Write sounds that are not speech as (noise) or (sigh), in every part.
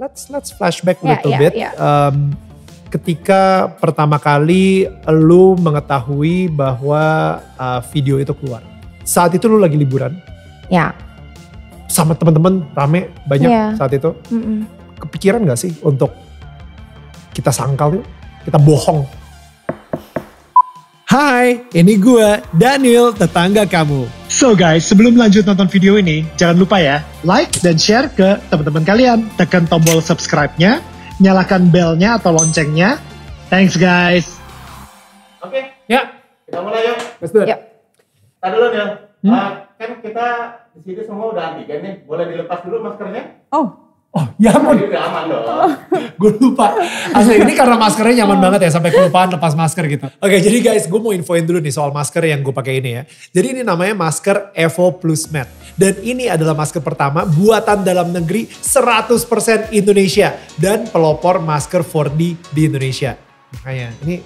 let's let's flashback yeah, little yeah, bit. Yeah. Ya. Um, ketika pertama kali lu mengetahui bahwa uh, video itu keluar. Saat itu lu lagi liburan. Ya. Sama teman-teman rame banyak yeah. saat itu. Mm-mm. Kepikiran gak sih untuk kita sangkal yuk, kita bohong. Hai, ini gue Daniel tetangga kamu. So guys, sebelum lanjut nonton video ini, jangan lupa ya, like dan share ke teman-teman kalian. Tekan tombol subscribe-nya, nyalakan belnya atau loncengnya. Thanks guys. Oke. Okay. Ya. Kita mulai yuk. Let's do it. Ya. Tadi dulu nih. Ya. Hmm? Uh, kan kita di sini semua udah antigen nih. Boleh dilepas dulu maskernya? Oh, Oh, nyaman. nyaman loh. gue lupa. Asli ini karena maskernya nyaman oh. banget ya sampai kelupaan lepas masker gitu. (laughs) Oke, jadi guys, gue mau infoin dulu nih soal masker yang gue pakai ini ya. Jadi ini namanya masker Evo Plus Matte. Dan ini adalah masker pertama buatan dalam negeri 100% Indonesia dan pelopor masker 4D di Indonesia. Makanya ini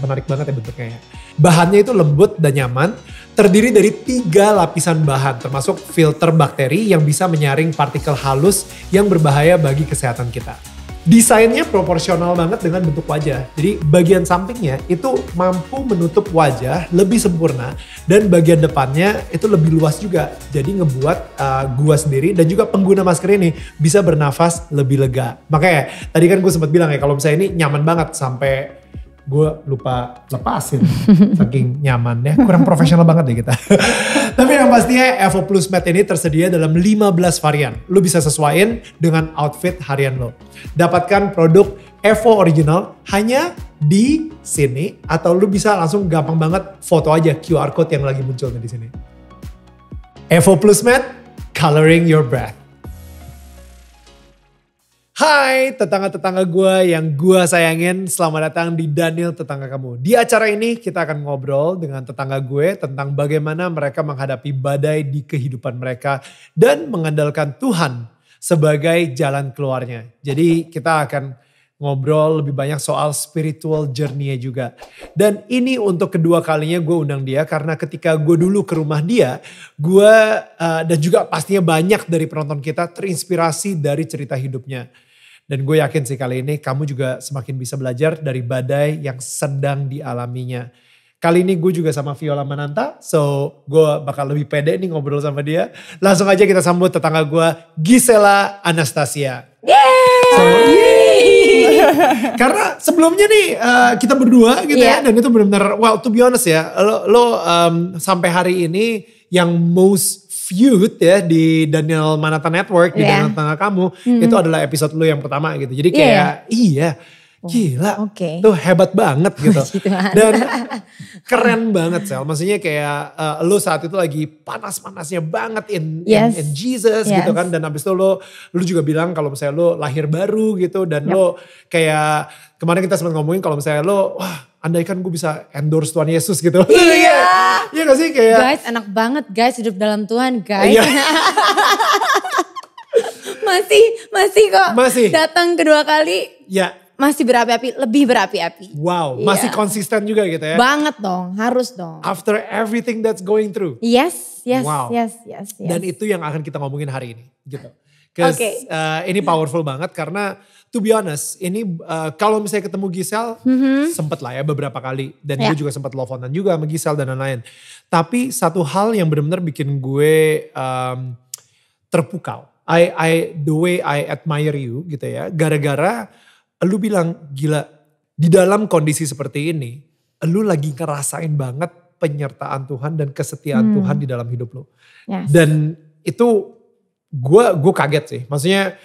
menarik banget ya bentuknya ya. Bahannya itu lembut dan nyaman terdiri dari tiga lapisan bahan termasuk filter bakteri yang bisa menyaring partikel halus yang berbahaya bagi kesehatan kita. Desainnya proporsional banget dengan bentuk wajah. Jadi bagian sampingnya itu mampu menutup wajah lebih sempurna dan bagian depannya itu lebih luas juga. Jadi ngebuat uh, gua sendiri dan juga pengguna masker ini bisa bernafas lebih lega. Makanya tadi kan gue sempat bilang ya kalau misalnya ini nyaman banget sampai gue lupa lepasin (laughs) saking nyaman ya kurang profesional banget deh kita (laughs) tapi yang pastinya Evo Plus Mat ini tersedia dalam 15 varian lu bisa sesuaiin dengan outfit harian lo dapatkan produk Evo original hanya di sini atau lu bisa langsung gampang banget foto aja QR code yang lagi munculnya di sini Evo Plus Mat, coloring your breath Hai tetangga-tetangga gue yang gue sayangin, selamat datang di Daniel Tetangga Kamu. Di acara ini kita akan ngobrol dengan tetangga gue tentang bagaimana mereka menghadapi badai di kehidupan mereka dan mengandalkan Tuhan sebagai jalan keluarnya. Jadi kita akan ngobrol lebih banyak soal spiritual journey-nya juga. Dan ini untuk kedua kalinya gue undang dia karena ketika gue dulu ke rumah dia, gue uh, dan juga pastinya banyak dari penonton kita terinspirasi dari cerita hidupnya dan gue yakin sih kali ini kamu juga semakin bisa belajar dari badai yang sedang dialaminya. Kali ini gue juga sama Viola Mananta, so gue bakal lebih pede nih ngobrol sama dia. Langsung aja kita sambut tetangga gue, Gisela Anastasia. Yeay! So, (laughs) Karena sebelumnya nih uh, kita berdua gitu yeah. ya, iya. dan itu benar-benar, well to be honest ya, lo, lo um, sampai hari ini yang most feud ya di Daniel Manata Network yeah. di iya. Daniel Tangga Kamu mm-hmm. itu adalah episode lu yang pertama gitu. Jadi iya, kayak yeah. iya, iya oh, gila oh, okay. tuh hebat banget (laughs) gitu, gitu dan keren banget sel maksudnya kayak uh, lu saat itu lagi panas-panasnya banget in, yes. in in Jesus yes. gitu kan dan abis itu lu lu juga bilang kalau misalnya lu lahir baru gitu dan yep. lu kayak kemarin kita sempat ngomongin kalau misalnya lu wah andaikan gue bisa endorse Tuhan Yesus gitu. Iya. (laughs) iya, iya gak sih kayak. Guys enak banget guys hidup dalam Tuhan guys. Iya. (laughs) masih, masih kok. Masih. Datang kedua kali. Ya. Masih berapi-api, lebih berapi-api. Wow, yeah. masih konsisten juga gitu ya. Banget dong, harus dong. After everything that's going through. Yes, yes, wow. yes, yes, yes. Dan itu yang akan kita ngomongin hari ini gitu. Oke. Okay. Uh, eh, ini powerful banget karena to be honest, ini uh, kalau misalnya ketemu Gisel, mm-hmm. sempet lah ya beberapa kali. Dan yeah. gue juga sempet teleponan juga sama Gisel dan lain-lain. Tapi satu hal yang benar-benar bikin gue um, terpukau. I, I, the way I admire you gitu ya. Gara-gara lu bilang, gila di dalam kondisi seperti ini, lu lagi ngerasain banget penyertaan Tuhan dan kesetiaan hmm. Tuhan di dalam hidup lu. Yes. Dan itu gue gue kaget sih. Maksudnya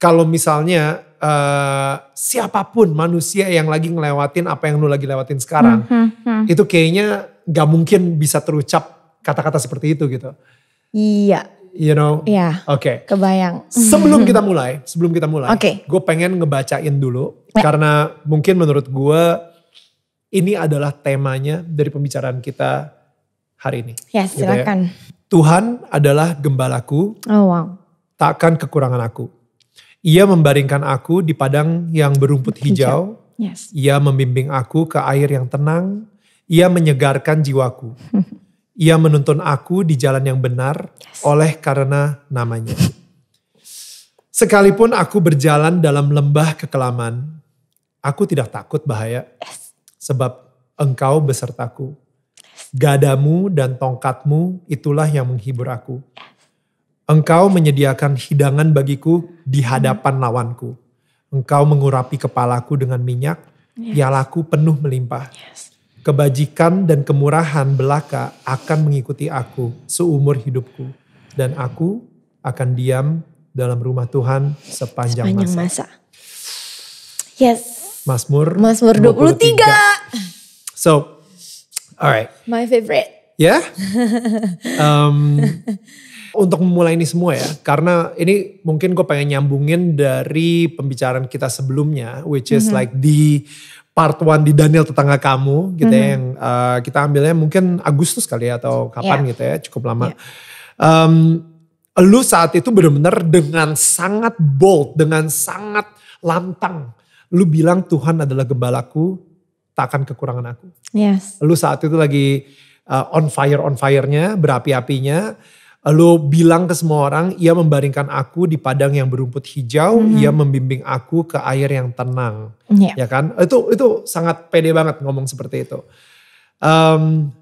kalau misalnya uh, siapapun manusia yang lagi ngelewatin apa yang lu lagi lewatin sekarang, hmm, hmm, hmm. itu kayaknya gak mungkin bisa terucap kata-kata seperti itu gitu. Iya. You know? Iya. Oke. Okay. Kebayang. Sebelum (laughs) kita mulai, sebelum kita mulai, okay. gue pengen ngebacain dulu ya. karena mungkin menurut gue ini adalah temanya dari pembicaraan kita hari ini. Ya silakan. Gitu ya. Tuhan adalah gembalaku. Oh wow. Takkan kekurangan aku ia membaringkan aku di padang yang berumput hijau. Yes. Ia membimbing aku ke air yang tenang. Ia menyegarkan jiwaku. (laughs) Ia menuntun aku di jalan yang benar yes. oleh karena namanya. Sekalipun aku berjalan dalam lembah kekelaman, aku tidak takut bahaya. Sebab engkau besertaku. Gadamu dan tongkatmu itulah yang menghibur aku. Engkau menyediakan hidangan bagiku di hadapan lawanku. Engkau mengurapi kepalaku dengan minyak, yes. pialaku penuh melimpah. Yes. Kebajikan dan kemurahan belaka akan mengikuti aku seumur hidupku. Dan aku akan diam dalam rumah Tuhan sepanjang, sepanjang masa. masa. Yes. Masmur Masmur 23. 23. So, alright. My favorite. Yeah? (laughs) um, untuk memulai ini semua ya, karena ini mungkin gue pengen nyambungin dari pembicaraan kita sebelumnya, which is mm -hmm. like di part one di Daniel tetangga kamu gitu mm -hmm. ya, mhm. yang uh, kita ambilnya mungkin Agustus kali ya atau iya. kapan yeah. gitu ya, cukup lama. Yeah. Iya. Um, lu saat itu benar-benar dengan sangat bold, dengan sangat lantang, lu bilang Tuhan adalah gembalaku, tak akan kekurangan aku. Yes. Lu saat itu lagi uh, on fire on fire-nya, berapi-apinya Lo bilang ke semua orang, ia membaringkan aku di padang yang berumput hijau, mm-hmm. ia membimbing aku ke air yang tenang. Yeah. Ya kan? Itu itu sangat pede banget ngomong seperti itu. Um,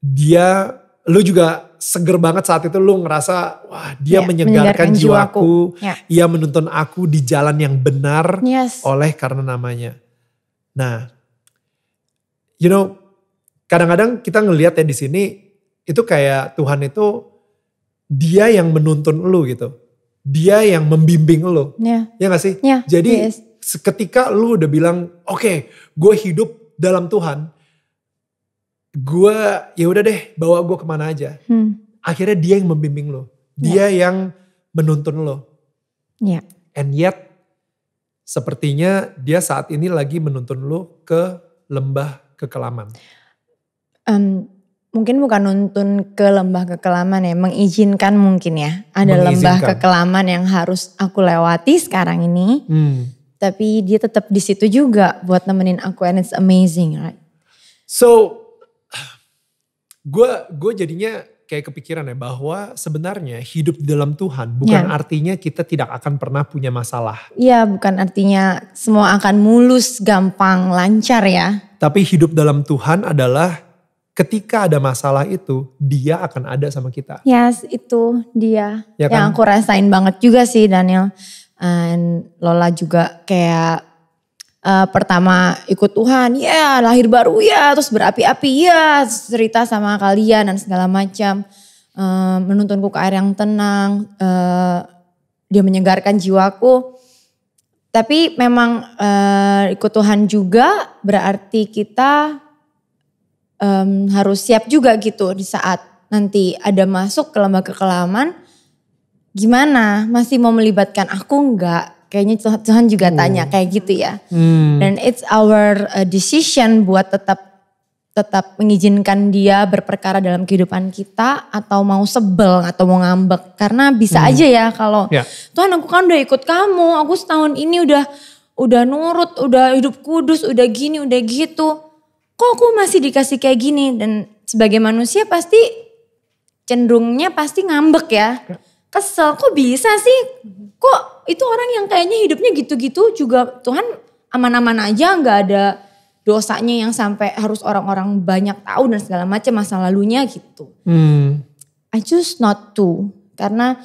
dia lu juga seger banget saat itu lu ngerasa wah dia yeah, menyegarkan jiwaku, jiwaku. Ya. ia menuntun aku di jalan yang benar yes. oleh karena namanya. Nah, you know, kadang-kadang kita ngelihat ya di sini itu kayak Tuhan itu dia yang menuntun lu gitu. Dia yang membimbing lu. Yeah. Ya, ya gak sih? Yeah, Jadi yes. ketika lu udah bilang, oke okay, gue hidup dalam Tuhan. Gue ya udah deh bawa gue kemana aja. Hmm. Akhirnya dia yang membimbing lu. Dia yeah. yang menuntun lo. Yeah. And yet sepertinya dia saat ini lagi menuntun lu ke lembah kekelaman. Um, mungkin bukan nuntun ke lembah kekelaman ya, mengizinkan mungkin ya. Ada lembah kekelaman yang harus aku lewati sekarang ini. Hmm. Tapi dia tetap di situ juga buat nemenin aku and it's amazing, right? So, gue gue jadinya kayak kepikiran ya bahwa sebenarnya hidup di dalam Tuhan bukan yeah. artinya kita tidak akan pernah punya masalah. Iya, bukan artinya semua akan mulus, gampang, lancar ya. Tapi hidup dalam Tuhan adalah ketika ada masalah itu dia akan ada sama kita. Yes, itu dia ya kan? yang aku rasain banget juga sih Daniel. And Lola juga kayak uh, pertama ikut Tuhan, ya yeah, lahir baru ya, yeah, terus berapi-api ya, yeah, cerita sama kalian dan segala macam. Uh, eh, menuntunku ke air yang tenang, uh, dia menyegarkan jiwaku. Tapi memang uh, ikut Tuhan juga berarti kita um, harus siap juga gitu di saat nanti ada masuk ke lembaga kelaman gimana masih mau melibatkan aku enggak? kayaknya Tuhan juga hmm. tanya kayak gitu ya hmm. dan it's our eh, decision buat tetap tetap mengizinkan dia berperkara dalam kehidupan kita atau mau sebel atau mau ngambek karena bisa hmm. aja ya kalau yeah. Tuhan aku kan udah ikut kamu aku setahun ini udah udah nurut udah hidup kudus udah gini udah gitu kok aku masih dikasih kayak gini dan sebagai manusia pasti cenderungnya pasti ngambek ya. ya kesel kok bisa sih kok itu orang yang kayaknya hidupnya gitu-gitu juga Tuhan aman-aman aja nggak ada dosanya yang sampai harus orang-orang banyak tahu dan segala macam masa lalunya gitu. Hmm. I choose not to karena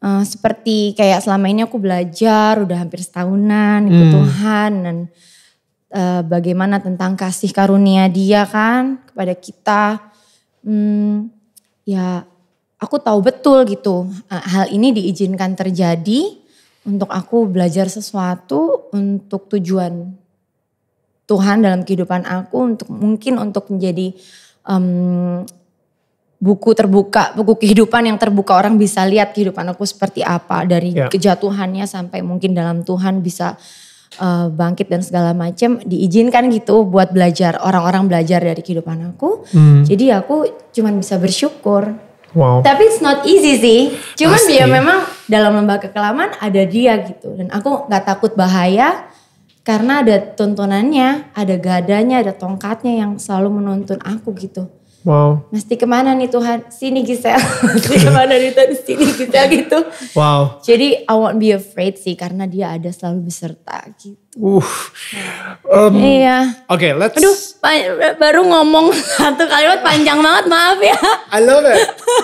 uh, seperti kayak selama ini aku belajar udah hampir setahunan ikut gitu hmm. Tuhan dan uh, bagaimana tentang kasih karunia dia kan kepada kita. Hmm, ya aku tahu betul gitu eh, hal ini diizinkan terjadi untuk aku belajar sesuatu untuk tujuan Tuhan dalam kehidupan aku untuk mungkin untuk menjadi um, buku terbuka, buku kehidupan yang terbuka orang bisa lihat kehidupan aku seperti apa dari yeah. kejatuhannya sampai mungkin dalam Tuhan bisa uh, bangkit dan segala macam diizinkan gitu buat belajar orang-orang belajar dari kehidupan aku hmm. jadi aku cuman bisa bersyukur wow. tapi it's not easy sih cuman Pasti. dia ya memang dalam lembaga kelaman ada dia gitu dan aku nggak takut bahaya karena ada tuntunannya ada gadanya ada tongkatnya yang selalu menuntun aku gitu Wow. Mesti kemana nih Tuhan? Sini Gisel. (laughs) Mesti kemana nih Tuhan? Sini Gisel gitu. Wow. Jadi I won't be afraid sih karena dia ada selalu beserta gitu. Uh. Um, iya. Oke, okay, let's. Aduh, baru ngomong (laughs) satu kalimat panjang banget, maaf ya. I love it.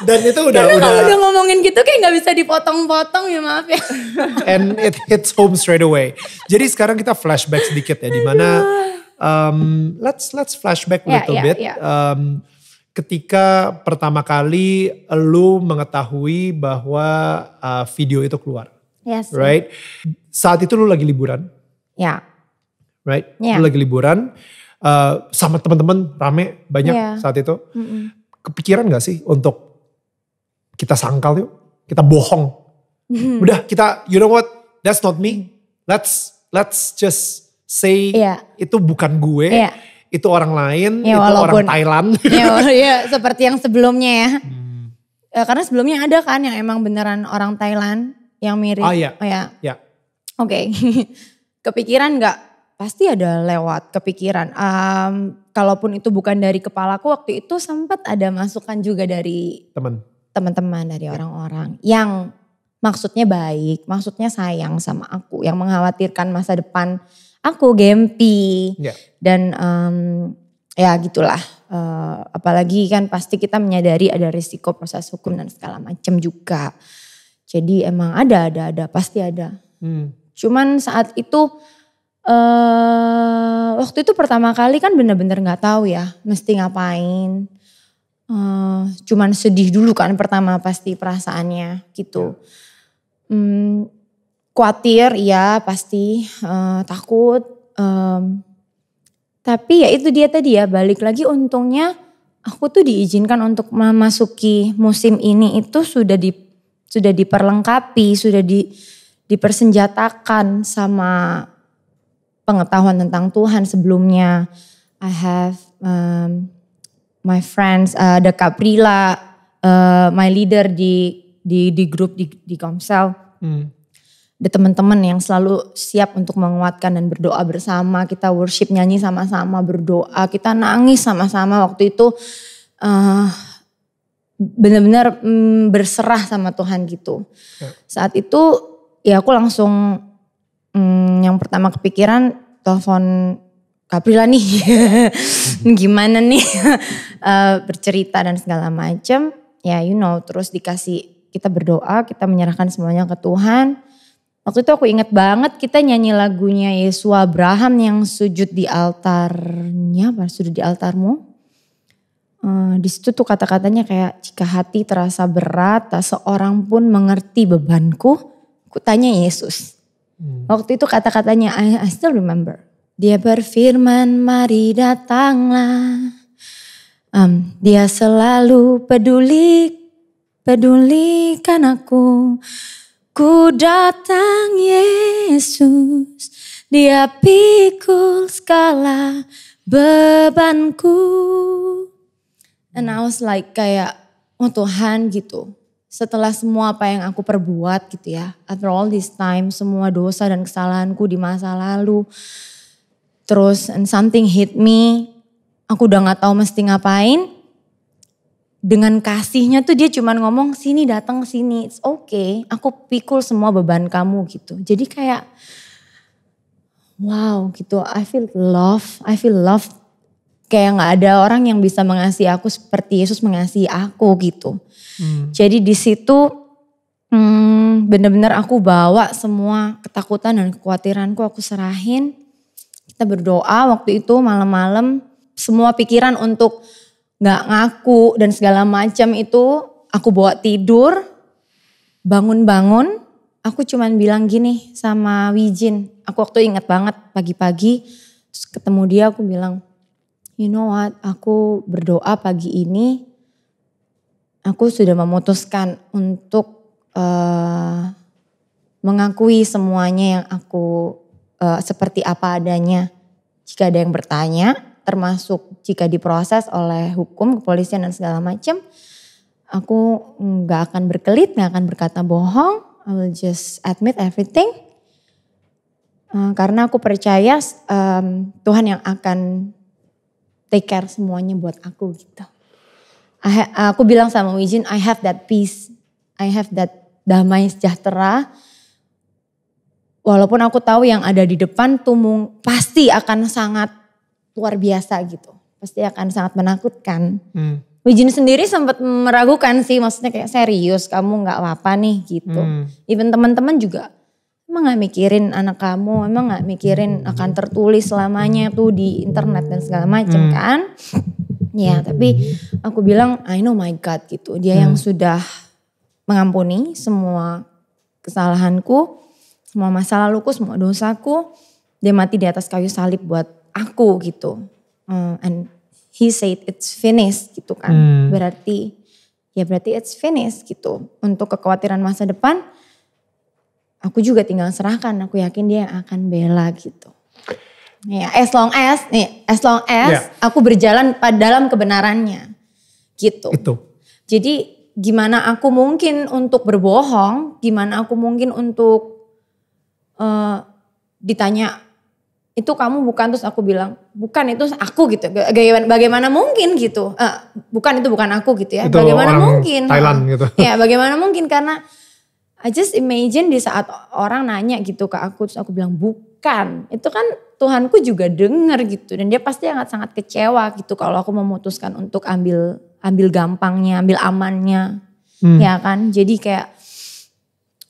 Dan itu udah karena udah. kalau udah ngomongin gitu kayak gak bisa dipotong-potong ya, maaf ya. (laughs) And it hits home straight away. Jadi sekarang kita flashback sedikit ya, di mana um, let's let's flashback a yeah, little yeah, bit. Yeah. Ya. Um, ketika pertama kali lu mengetahui bahwa uh, video itu keluar. Yes. Right? Saat itu lu lagi liburan. Ya. Yeah. Right? Yeah. Lu lagi liburan uh, sama teman-teman rame banyak yeah. saat itu. Mm -mm. Kepikiran gak sih untuk kita sangkal yuk, kita bohong. Mm. (laughs) Udah kita you know what? That's not me. Let's let's just say yeah. itu bukan gue. Yeah itu orang lain, ya, itu walaupun, orang Thailand. (laughs) Ya, (laughs) ya seperti yang sebelumnya ya. Hmm. ya. karena sebelumnya ada kan yang emang beneran orang Thailand yang mirip. Oh iya. Oh, ya. ya. Oke. Okay. (laughs) kepikiran gak? Pasti ada lewat kepikiran. Um, kalaupun itu bukan dari kepalaku waktu itu sempat ada masukan juga dari teman teman-teman dari ya. orang-orang ya. yang maksudnya baik, maksudnya sayang sama aku, yang mengkhawatirkan masa depan aku Gempi yeah. dan um, ya gitulah uh, apalagi kan pasti kita menyadari ada risiko proses hukum dan segala macam juga jadi emang ada ada ada pasti ada hmm. cuman saat itu uh, waktu itu pertama kali kan bener-bener nggak -bener tahu ya mesti ngapain uh, cuman sedih dulu kan pertama pasti perasaannya gitu ya. hmm, Khawatir, ya pasti. Uh, takut. Um, tapi ya itu dia tadi ya, balik lagi untungnya aku tuh diizinkan untuk memasuki musim ini itu sudah di sudah diperlengkapi, sudah di dipersenjatakan sama pengetahuan tentang Tuhan sebelumnya. I have um, my friends, uh, eh, Caprila uh, eh, my leader di di di grup di di Komsel. Hmm ada teman-teman yang selalu siap untuk menguatkan dan berdoa bersama. Kita worship nyanyi sama-sama, berdoa. Kita nangis sama-sama waktu itu uh, benar-benar mm, berserah sama Tuhan gitu. Ya. Saat itu ya aku langsung mm, yang pertama kepikiran telepon Kaprila nih. (laughs) Gimana nih uh, (laughs) bercerita dan segala macam. Ya you know terus dikasih kita berdoa, kita menyerahkan semuanya ke Tuhan Waktu itu aku inget banget kita nyanyi lagunya Yesua Abraham yang sujud di altarnya, apa sujud di altarmu. Uh, di situ tuh kata-katanya kayak jika hati terasa berat, tak seorang pun mengerti bebanku, ku tanya Yesus. Hmm. Waktu itu kata-katanya I, I still remember. Dia berfirman, mari datanglah. Um, dia selalu peduli, pedulikan aku. Ku datang Yesus, dia pikul skala bebanku. And I was like kayak, oh Tuhan gitu. Setelah semua apa yang aku perbuat gitu ya. After all this time, semua dosa dan kesalahanku di masa lalu. Terus and something hit me. Aku udah gak tahu mesti ngapain dengan kasihnya tuh dia cuman ngomong sini datang sini it's okay aku pikul semua beban kamu gitu jadi kayak wow gitu I feel love I feel love kayak nggak ada orang yang bisa mengasihi aku seperti Yesus mengasihi aku gitu hmm. jadi di situ hmm, bener-bener aku bawa semua ketakutan dan kekhawatiranku aku serahin kita berdoa waktu itu malam-malam semua pikiran untuk nggak ngaku dan segala macam itu aku bawa tidur bangun-bangun aku cuman bilang gini sama Wijin aku waktu inget banget pagi-pagi terus ketemu dia aku bilang you know what aku berdoa pagi ini aku sudah memutuskan untuk uh, mengakui semuanya yang aku uh, seperti apa adanya jika ada yang bertanya termasuk jika diproses oleh hukum, kepolisian dan segala macam, aku nggak akan berkelit, nggak akan berkata bohong. I will just admit everything. Uh, karena aku percaya um, Tuhan yang akan take care semuanya buat aku gitu. I aku bilang sama Wijin, I have that peace, I have that damai sejahtera. Walaupun aku tahu yang ada di depan tuh pasti akan sangat luar biasa gitu. Pasti akan sangat menakutkan. Hmm. Wijin sendiri sempat meragukan sih, maksudnya kayak serius kamu gak apa-apa nih gitu. Hmm. Even teman-teman juga emang gak mikirin anak kamu, emang gak mikirin akan tertulis selamanya tuh di internet dan segala macam hmm. kan. Ya, tapi aku bilang I know my God gitu. Dia hmm. yang sudah mengampuni semua kesalahanku, semua masa laluku, semua dosaku. Dia mati di atas kayu salib buat aku gitu. Uh, and he said it's finished gitu kan. Hmm. Berarti ya berarti it's finished gitu. Untuk kekhawatiran masa depan aku juga tinggal serahkan. Aku yakin dia yang akan bela gitu. Ya, as long as nih, as long as yeah. aku berjalan dalam kebenarannya. Gitu. Itu. Jadi gimana aku mungkin untuk berbohong, gimana aku mungkin untuk uh, ditanya itu kamu bukan terus aku bilang bukan itu aku gitu bagaimana bagaimana mungkin gitu uh, bukan itu bukan aku gitu ya itu bagaimana mungkin Thailand gitu ya bagaimana mungkin karena I just imagine di saat orang nanya gitu ke aku terus aku bilang bukan itu kan Tuhanku juga denger gitu dan dia pasti sangat sangat kecewa gitu kalau aku memutuskan untuk ambil ambil gampangnya ambil amannya hmm. ya kan jadi kayak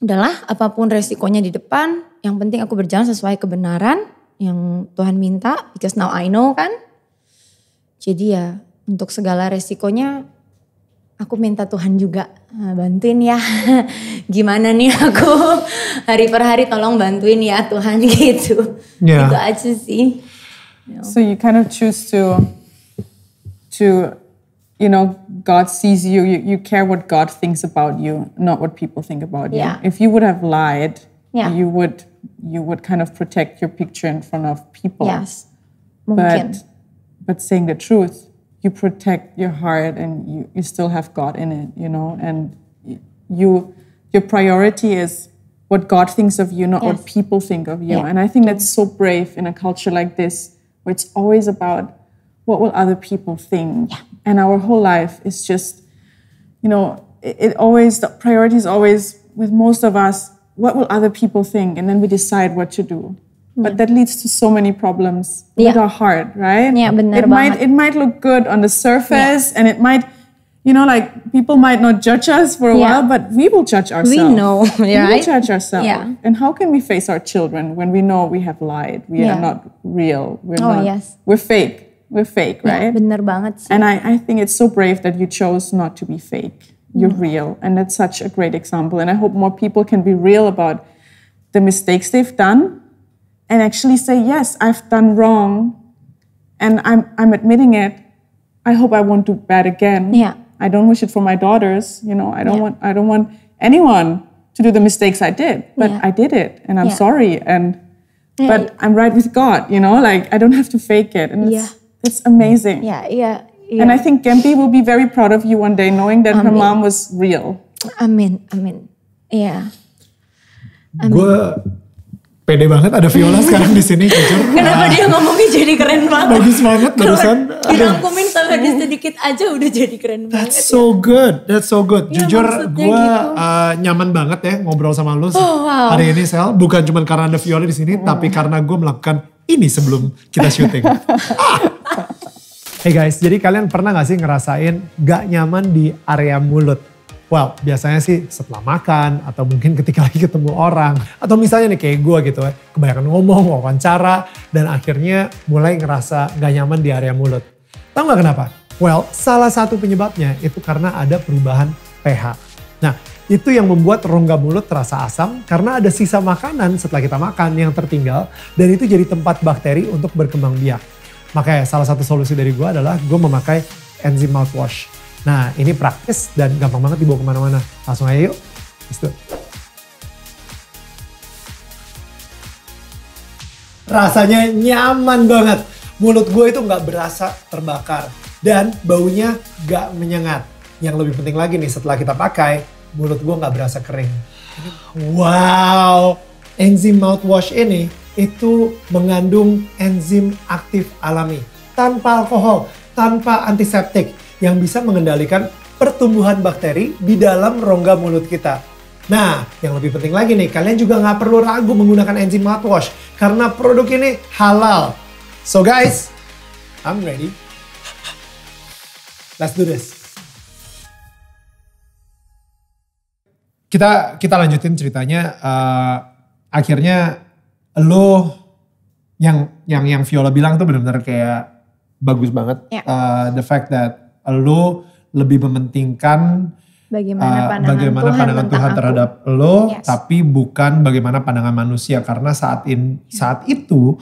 udahlah apapun resikonya di depan yang penting aku berjalan sesuai kebenaran yang Tuhan minta because now I know kan. Jadi ya untuk segala resikonya aku minta Tuhan juga ah, bantuin ya (laughs) gimana nih aku hari per hari tolong bantuin ya Tuhan (laughs) gitu yeah. itu aja sih ya so you kind of choose to to you know God sees you, you you care what God thinks about you not what people think about yeah. you if you would have lied yeah. you would you would kind of protect your picture in front of people. Yes. But but saying the truth, you protect your heart and you, you still have God in it, you know, and you your priority is what God thinks of you, not yes. what people think of you. Yeah. And I think that's so brave in a culture like this, where it's always about what will other people think. Yeah. And our whole life is just, you know, it, it always the priority is always with most of us what will other people think? And then we decide what to do. Yeah. But that leads to so many problems yeah. with our heart, right? Yeah, but it might heart. it might look good on the surface, yeah. and it might, you know, like people might not judge us for a while, but we will judge ourselves. We know, yeah, (laughs) we will judge ourselves. Yeah. And how can we face our children when we know we have lied? We are not real. We're oh, not, yes. We're fake. We're fake, right? Yeah, bener banget sih. And I, I think it's so brave that you chose not to be fake you're mm. real. And that's such a great example. And I hope more people can be real about the mistakes they've done and actually say, yes, I've done wrong and I'm, I'm admitting it. I hope I won't do bad again. Yeah. I don't wish it for my daughters. You know, I don't yeah. want, I don't want anyone to do the mistakes I did, but yeah. I did it and I'm yeah. sorry. And, but I'm right with God, you know, like I don't have to fake it. And yeah. it's, it's amazing. Yeah. Yeah. Yeah. And I think Gempi will be very proud of you one day, knowing that Amin. her mom was real. Amin, amin. Iya. Yeah. Gue pede banget ada Viola (laughs) sekarang di sini jujur. Kenapa ah. dia ngomongnya jadi keren banget? Bagus banget barusan. Dirangkumin sama dia sedikit aja udah jadi keren banget. That's ya. so good. That's so good. Ya, jujur gue gitu. uh, nyaman banget ya ngobrol sama lu oh, wow. hari ini Sel. Bukan cuma karena ada Viola di sini, oh. tapi karena gue melakukan ini sebelum kita syuting. ah. (laughs) Hey guys, jadi kalian pernah gak sih ngerasain gak nyaman di area mulut? Well, biasanya sih setelah makan atau mungkin ketika (laughs) lagi ketemu orang. Atau misalnya nih kayak gue gitu kebanyakan ngomong, wawancara, dan akhirnya mulai ngerasa gak nyaman di area mulut. Tahu gak kenapa? Well, salah satu penyebabnya itu karena ada perubahan pH. Nah, itu yang membuat rongga mulut terasa asam karena ada sisa makanan setelah kita makan yang tertinggal dan itu jadi tempat bakteri untuk berkembang biak. Makanya salah satu solusi dari gue adalah gue memakai enzim mouthwash. Nah ini praktis dan gampang banget dibawa kemana-mana. Langsung aja yuk. Let's Rasanya nyaman banget. Mulut gue itu nggak berasa terbakar. Dan baunya nggak menyengat. Yang lebih penting lagi nih setelah kita pakai, mulut gue nggak berasa kering. Wow, enzim mouthwash ini itu mengandung enzim aktif alami tanpa alkohol, tanpa antiseptik yang bisa mengendalikan pertumbuhan bakteri di dalam rongga mulut kita. Nah, yang lebih penting lagi nih, kalian juga nggak perlu ragu menggunakan enzim mouthwash karena produk ini halal. So guys, I'm ready. Let's do this. Kita kita lanjutin ceritanya. Uh, akhirnya lo yang yang yang Viola bilang tuh benar-benar kayak bagus banget. Yeah. Ya. Uh, the fact that lo lebih mementingkan bagaimana eh, pandangan, uh, bagaimana Tuhan, pandangan Tuhan terhadap aku. lo, yes. tapi bukan bagaimana pandangan manusia karena saat in, ya. saat itu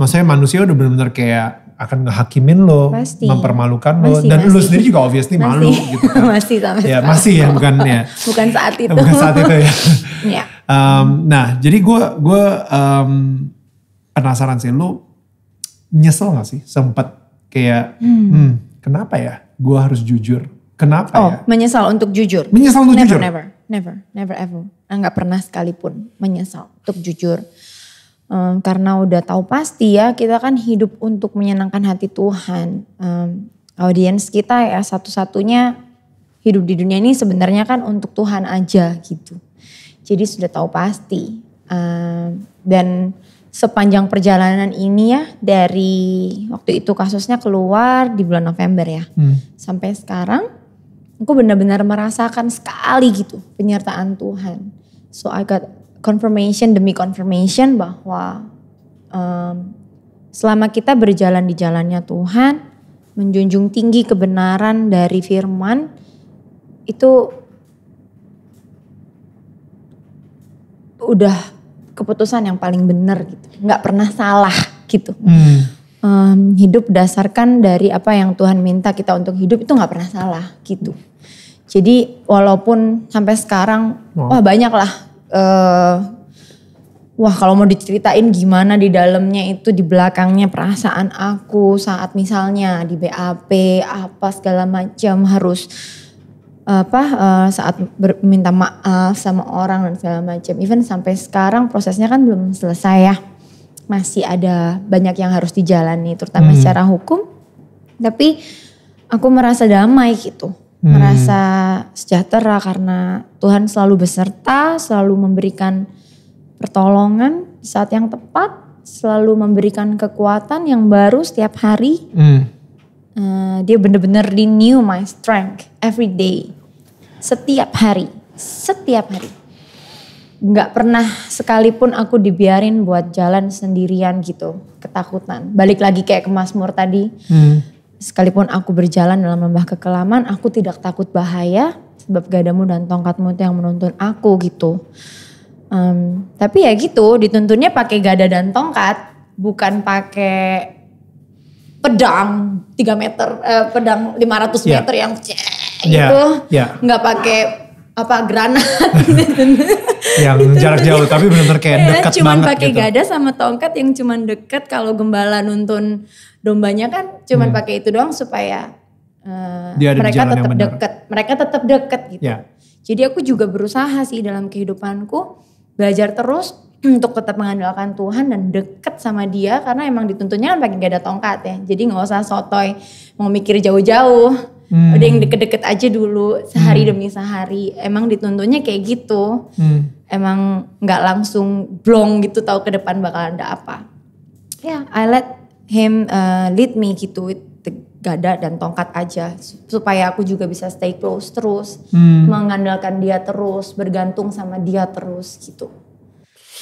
maksudnya manusia udah benar-benar kayak akan ngehakimin lo, Pasti. mempermalukan lo, masih, dan masih. lo sendiri juga obviously masih. malu gitu (laughs) kan. masih sampai ya, masih ya bukan ya. (laughs) bukan saat itu. bukan saat itu ya. (laughs) ya. um, nah jadi gue gue um, penasaran sih lo nyesel gak sih sempat kayak hmm. Hmm, kenapa ya gue harus jujur? Kenapa oh, ya? menyesal untuk jujur. Menyesal untuk never, jujur. Never, never, never ever. Enggak ah, pernah sekalipun menyesal untuk jujur um, karena udah tahu pasti ya kita kan hidup untuk menyenangkan hati Tuhan. Um, audiens kita ya satu-satunya hidup di dunia ini sebenarnya kan untuk Tuhan aja gitu. Jadi sudah tahu pasti. Um, dan sepanjang perjalanan ini ya dari waktu itu kasusnya keluar di bulan November ya hmm. sampai sekarang aku benar-benar merasakan sekali gitu penyertaan Tuhan. So I got confirmation demi confirmation bahwa um, selama kita berjalan di jalannya Tuhan, menjunjung tinggi kebenaran dari firman itu udah keputusan yang paling benar gitu. nggak pernah salah gitu. Hmm. Um, hidup dasarkan dari apa yang Tuhan minta kita untuk hidup itu nggak pernah salah gitu. Jadi walaupun sampai sekarang wow. wah banyak lah uh, wah kalau mau diceritain gimana di dalamnya itu di belakangnya perasaan aku saat misalnya di BAP apa segala macam harus apa uh, saat minta maaf sama orang dan segala macam even sampai sekarang prosesnya kan belum selesai ya masih ada banyak yang harus dijalani terutama hmm. secara hukum tapi aku merasa damai gitu hmm. merasa sejahtera karena Tuhan selalu beserta, selalu memberikan pertolongan saat yang tepat, selalu memberikan kekuatan yang baru setiap hari. Hmm. Uh, dia benar-benar renew my strength every day, setiap hari, setiap hari. Gak pernah sekalipun aku dibiarin buat jalan sendirian gitu, ketakutan. Balik lagi kayak ke Mas Mur tadi. Hmm Sekalipun aku berjalan dalam lembah kekelaman, aku tidak takut bahaya sebab gadamu dan tongkatmu itu yang menuntun aku gitu. Um, tapi ya gitu, dituntunnya pakai gada dan tongkat, bukan pakai pedang 3 meter, eh, pedang 500 yeah. meter yang cek yeah. gitu. Yeah. Nggak pakai apa granat (laughs) yang jarak jauh tapi benar-benar kayak ya, dekat cuman banget pakai gitu. gada sama tongkat yang cuman dekat kalau gembala nuntun dombanya kan cuman hmm. pakai itu doang supaya uh, Dia mereka tetap dekat. mereka tetap dekat gitu ya. jadi aku juga berusaha sih dalam kehidupanku belajar terus (clears throat) untuk tetap mengandalkan Tuhan dan deket sama dia karena emang dituntunnya kan pakai gada tongkat ya jadi nggak usah sotoy mau mikir jauh-jauh hmm. udah yang deket-deket aja dulu sehari hmm. demi sehari emang dituntunnya kayak gitu hmm. emang nggak langsung blong gitu tahu ke depan bakal ada apa ya yeah, I let him uh, lead me gitu gada dan tongkat aja supaya aku juga bisa stay close terus hmm. mengandalkan dia terus bergantung sama dia terus gitu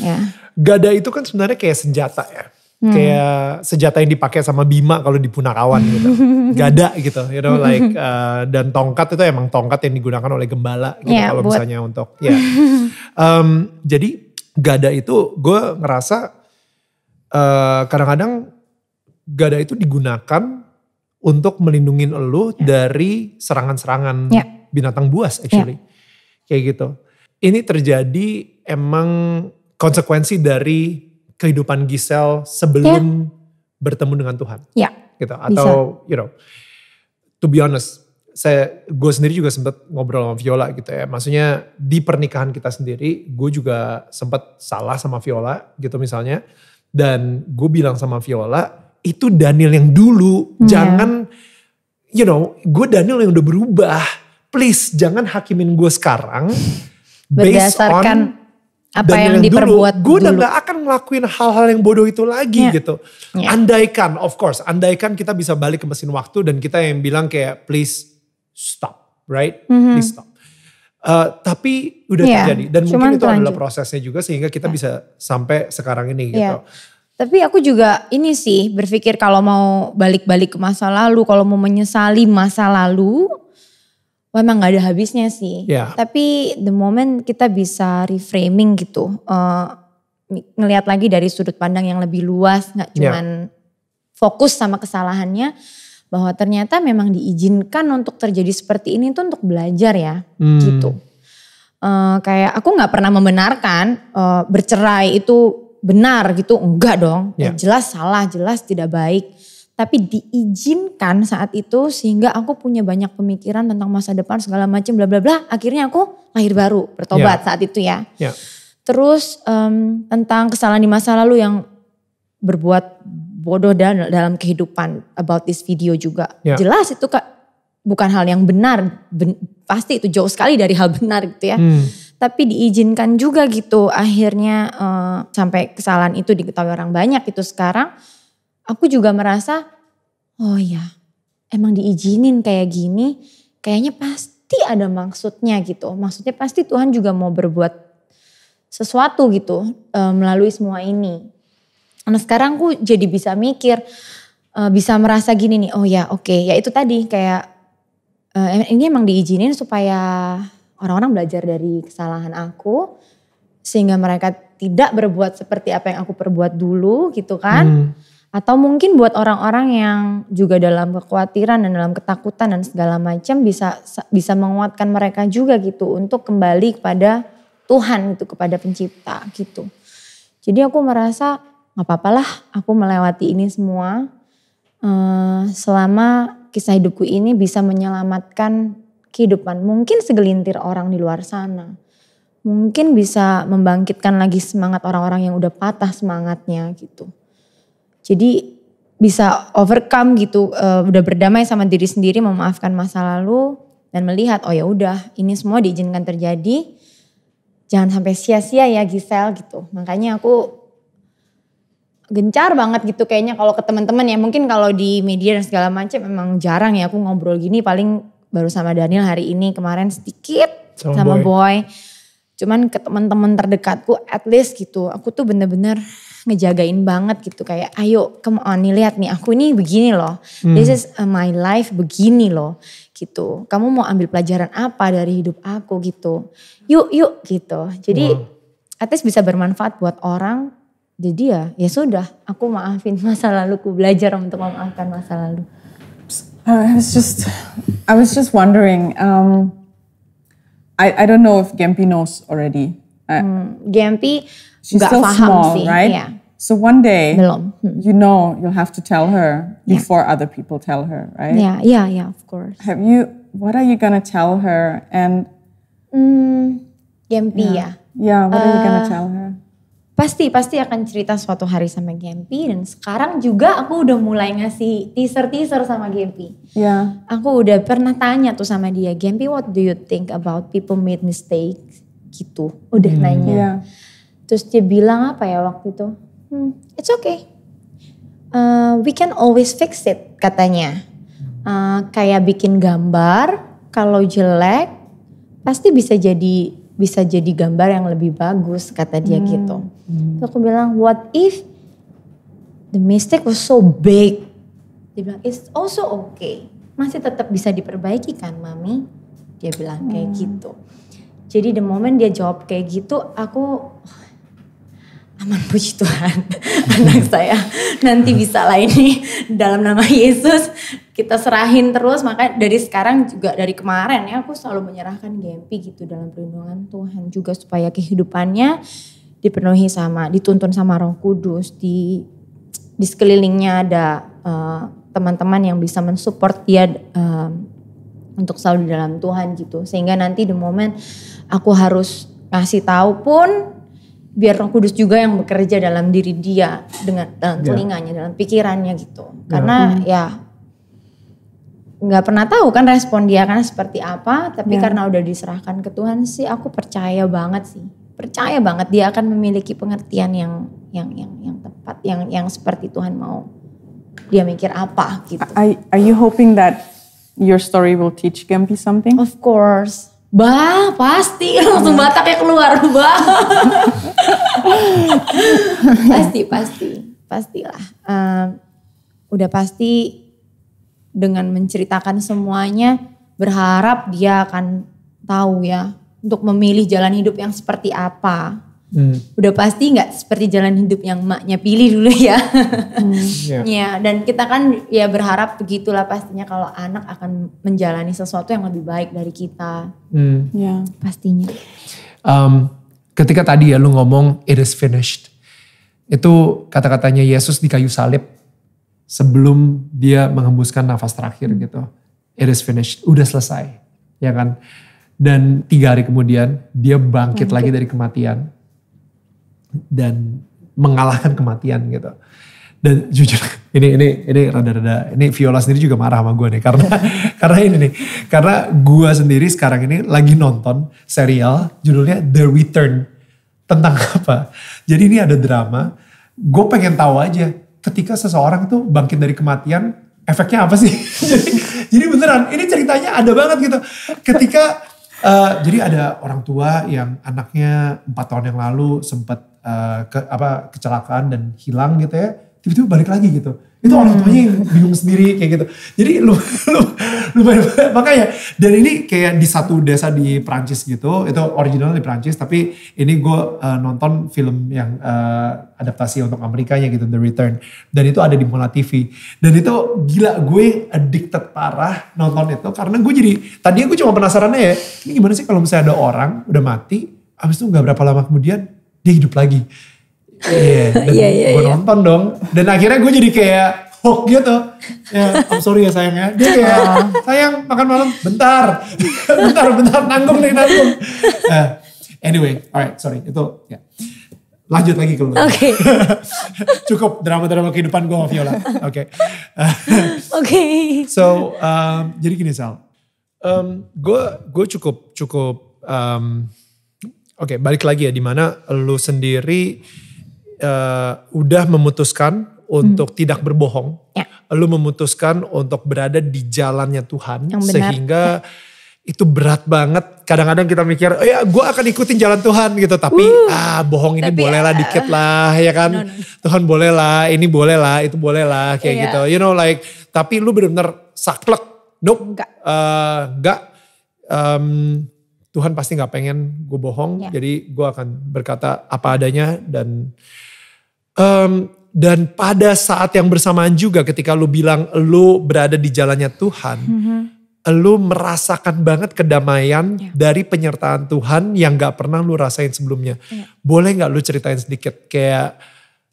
ya yeah. gada itu kan sebenarnya kayak senjata ya Hmm. Kayak senjata yang dipakai sama Bima kalau di Punakawan gitu. Gada (laughs) gitu, you know like uh, (laughs) dan tongkat itu emang tongkat yang digunakan oleh gembala gitu yeah, kalau misalnya untuk ya. Yeah. (laughs) um, jadi gada itu gue ngerasa kadang eh, kadang-kadang gada itu digunakan untuk melindungi lo yeah. dari serangan-serangan yeah. binatang buas actually. Yeah. Kayak gitu. Ini terjadi emang konsekuensi dari kehidupan Giselle sebelum yeah. bertemu dengan Tuhan. Iya. Yeah. Gitu atau Bisa. you know to be honest saya gue sendiri juga sempat ngobrol sama Viola gitu ya. Maksudnya di pernikahan kita sendiri gue juga sempat salah sama Viola gitu misalnya. Dan gue bilang sama Viola itu Daniel yang dulu yeah. jangan you know gue Daniel yang udah berubah. Please jangan hakimin gue sekarang based on apa dan yang, yang diperbuat dulu, gue dulu. gak akan ngelakuin hal-hal yang bodoh itu lagi yeah. gitu. Yeah. Andaikan, of course, andaikan kita bisa balik ke mesin waktu dan kita yang bilang kayak please stop, right? Mm-hmm. Please stop. Uh, tapi udah yeah. terjadi dan Cuman mungkin itu terlanjut. adalah prosesnya juga sehingga kita yeah. bisa sampai sekarang ini gitu. Yeah. Tapi aku juga ini sih berpikir kalau mau balik-balik ke masa lalu, kalau mau menyesali masa lalu, Wah emang gak ada habisnya sih. Yeah. Tapi the moment kita bisa reframing gitu, uh, ngelihat lagi dari sudut pandang yang lebih luas, Gak ya. cuman yeah. fokus sama kesalahannya, bahwa ternyata memang diizinkan untuk terjadi seperti ini tuh untuk belajar ya, hmm. gitu. Uh, kayak aku gak pernah membenarkan uh, bercerai itu benar gitu, enggak dong. Yeah. jelas salah, jelas tidak baik tapi diizinkan saat itu sehingga aku punya banyak pemikiran tentang masa depan segala macam bla bla bla akhirnya aku lahir baru bertobat yeah. saat itu ya yeah. terus um, tentang kesalahan di masa lalu yang berbuat bodoh dan dalam kehidupan about this video juga yeah. jelas itu kak bukan hal yang benar ben, pasti itu jauh sekali dari hal benar gitu ya hmm. tapi diizinkan juga gitu akhirnya uh, sampai kesalahan itu diketahui orang banyak itu sekarang aku juga merasa oh ya emang diizinin kayak gini kayaknya pasti ada maksudnya gitu. Maksudnya pasti Tuhan juga mau berbuat sesuatu gitu e, melalui semua ini. Nah sekarang aku jadi bisa mikir, e, bisa merasa gini nih, oh ya oke okay. ya itu tadi kayak e, ini emang diizinin supaya orang-orang belajar dari kesalahan aku sehingga mereka tidak berbuat seperti apa yang aku perbuat dulu gitu kan. Hmm. Atau mungkin buat orang-orang yang juga dalam kekhawatiran dan dalam ketakutan dan segala macam bisa bisa menguatkan mereka juga gitu untuk kembali kepada Tuhan itu kepada pencipta gitu. Jadi aku merasa nggak apa apalah aku melewati ini semua eh, selama kisah hidupku ini bisa menyelamatkan kehidupan mungkin segelintir orang di luar sana. Mungkin bisa membangkitkan lagi semangat orang-orang yang udah patah semangatnya gitu jadi bisa overcome gitu, uh, udah berdamai sama diri sendiri, memaafkan masa lalu dan melihat oh ya udah ini semua diizinkan terjadi. Jangan sampai sia-sia ya Gisel gitu. Makanya aku gencar banget gitu kayaknya kalau ke teman-teman ya mungkin kalau di media dan segala macam memang jarang ya aku ngobrol gini paling baru sama Daniel hari ini kemarin sedikit sama, sama boy. boy cuman ke teman-teman terdekatku at least gitu aku tuh bener-bener ngejagain banget gitu kayak ayo come on nih lihat nih aku ini begini loh hmm. this is uh, my life begini loh gitu kamu mau ambil pelajaran apa dari hidup aku gitu yuk yuk gitu jadi wow. at bisa bermanfaat buat orang jadi ya ya sudah aku maafin masa laluku belajar untuk memaafkan masa lalu I was just I was just wondering um, I I don't know if Gempi knows already hmm, Gempi she's Nggak still paham small, sih. right? Yeah. So one day, Belum. Hmm. you know, you'll have to tell her iya. before yeah. other people tell her, right? Yeah, yeah, yeah, of course. Have you? What are you gonna tell her? And mm, Gempi ya. Yeah, what uh, are you gonna eh, tell her? Pasti, pasti akan cerita suatu hari sama Gempi dan sekarang juga aku udah mulai ngasih teaser-teaser sama Gempi. Ya. Yeah. Aku udah pernah tanya tuh sama dia, Gempi, what do you think about people made mistakes? Gitu, udah hmm. nanya. Yeah Terus dia bilang apa ya waktu itu? Hmm, it's okay. Uh, we can always fix it katanya. Uh, kayak bikin gambar, kalau jelek pasti bisa jadi bisa jadi gambar yang lebih bagus kata dia hmm. gitu. Hmm. aku bilang, what if the mistake was so big? Dia bilang, it's also okay. Masih tetap bisa diperbaiki kan, mami? Dia bilang kayak hmm. gitu. Jadi the moment dia jawab kayak gitu, aku oh, aman puji Tuhan (laughs) anak saya nanti hmm. bisa lah ini dalam nama Yesus kita serahin terus maka dari sekarang juga dari kemarin ya aku selalu menyerahkan Gempi gitu dalam perlindungan Tuhan juga supaya kehidupannya dipenuhi sama dituntun sama Roh Kudus di di sekelilingnya ada teman eh, teman-teman yang bisa mensupport dia uh, untuk selalu di dalam Tuhan gitu sehingga nanti di momen aku harus ngasih tahu pun biar Roh Kudus juga yang bekerja dalam diri dia dengan dalam eh, ya. telinganya, yeah. dalam pikirannya gitu. Karena ya. ya nggak pernah tahu kan respon dia kan seperti apa, tapi yeah. karena udah diserahkan ke Tuhan sih aku percaya banget sih. Percaya banget dia akan memiliki pengertian yang yang yang yang tepat, yang yang seperti Tuhan mau. Dia mikir apa gitu. Are, are you hoping that your story will teach Gempi something? Of course. Bah, pasti (laughs) langsung iya. bataknya keluar, bah. (laughs) pasti, pasti, pastilah. Um, udah pasti dengan menceritakan semuanya berharap dia akan tahu ya untuk memilih jalan hidup yang seperti apa. Hmm. Udah pasti nggak seperti jalan hidup yang maknya pilih dulu ya. Hmm. yeah. (laughs) ya, dan kita kan ya berharap begitulah pastinya kalau anak akan menjalani sesuatu yang lebih baik dari kita. Hmm. yeah. pastinya. Um, ketika tadi ya lu ngomong it is finished. Itu kata-katanya Yesus di kayu salib sebelum dia menghembuskan nafas terakhir gitu. It is finished, udah selesai. Ya kan? Dan tiga hari kemudian dia bangkit, bangkit. lagi dari kematian dan mengalahkan kematian gitu. Dan jujur ini ini ini rada-rada ini Viola sendiri juga marah sama gue nih karena (laughs) karena ini nih karena gue sendiri sekarang ini lagi nonton serial judulnya The Return tentang (laughs) apa? Jadi ini ada drama. Gue pengen tahu aja ketika seseorang tuh bangkit dari kematian efeknya apa sih? (laughs) jadi, jadi beneran ini ceritanya ada banget gitu. Ketika Uh, jadi ada orang tua yang anaknya empat tahun yang lalu sempat Eh, ke, apa kecelakaan dan hilang gitu ya tiba-tiba balik lagi gitu itu orang hmm. tuanya yang bingung sendiri kayak gitu jadi lu (laughs) lu lu makanya dan ini kayak di satu desa di Prancis gitu itu original di Prancis tapi ini gue uh, nonton film yang uh, adaptasi untuk Amerikanya gitu The Return dan itu ada di Mola TV dan itu gila gue addicted parah nonton itu karena gue jadi tadinya gue cuma penasarannya ya ini gimana sih kalau misalnya ada orang udah mati abis itu nggak berapa lama kemudian dia hidup lagi Iya, yeah, yeah, yeah, gue yeah. nonton dong. Dan akhirnya gue jadi kayak hook gitu. Yeah, oh, I'm sorry ya sayangnya. Dia kayak, (laughs) sayang makan malam, bentar. (laughs) bentar, bentar, nanggung nih, nanggung. Uh, anyway, alright, sorry. Itu, ya. Lanjut lagi ke lu. Oke. Okay. (laughs) Cukup drama-drama kehidupan gue sama Viola. Oke. Okay. Oke. Okay. So, um, jadi gini Sal. Um, gue cukup, cukup... Um, Oke, okay, balik lagi ya di mana lu sendiri uh, udah memutuskan untuk hmm. tidak berbohong. Ya. Lu memutuskan untuk berada di jalannya Tuhan Yang benar. sehingga ya. itu berat banget. Kadang-kadang kita mikir, oh ya gue akan ikutin jalan Tuhan gitu. Tapi uh, ah bohong ini bolehlah, eh, dikit eh, lah ya kan. No, no. Tuhan bolehlah, ini bolehlah, itu bolehlah, kayak ya. gitu. You know like, tapi lu bener-bener saklek. Nope. Enggak. Uh, enggak. Um, Tuhan pasti nggak pengen gue bohong, yeah. jadi gue akan berkata apa adanya dan um, dan pada saat yang bersamaan juga ketika lu bilang lu berada di jalannya Tuhan, mm-hmm. lu merasakan banget kedamaian yeah. dari penyertaan Tuhan yang gak pernah lu rasain sebelumnya. Yeah. Boleh gak lu ceritain sedikit kayak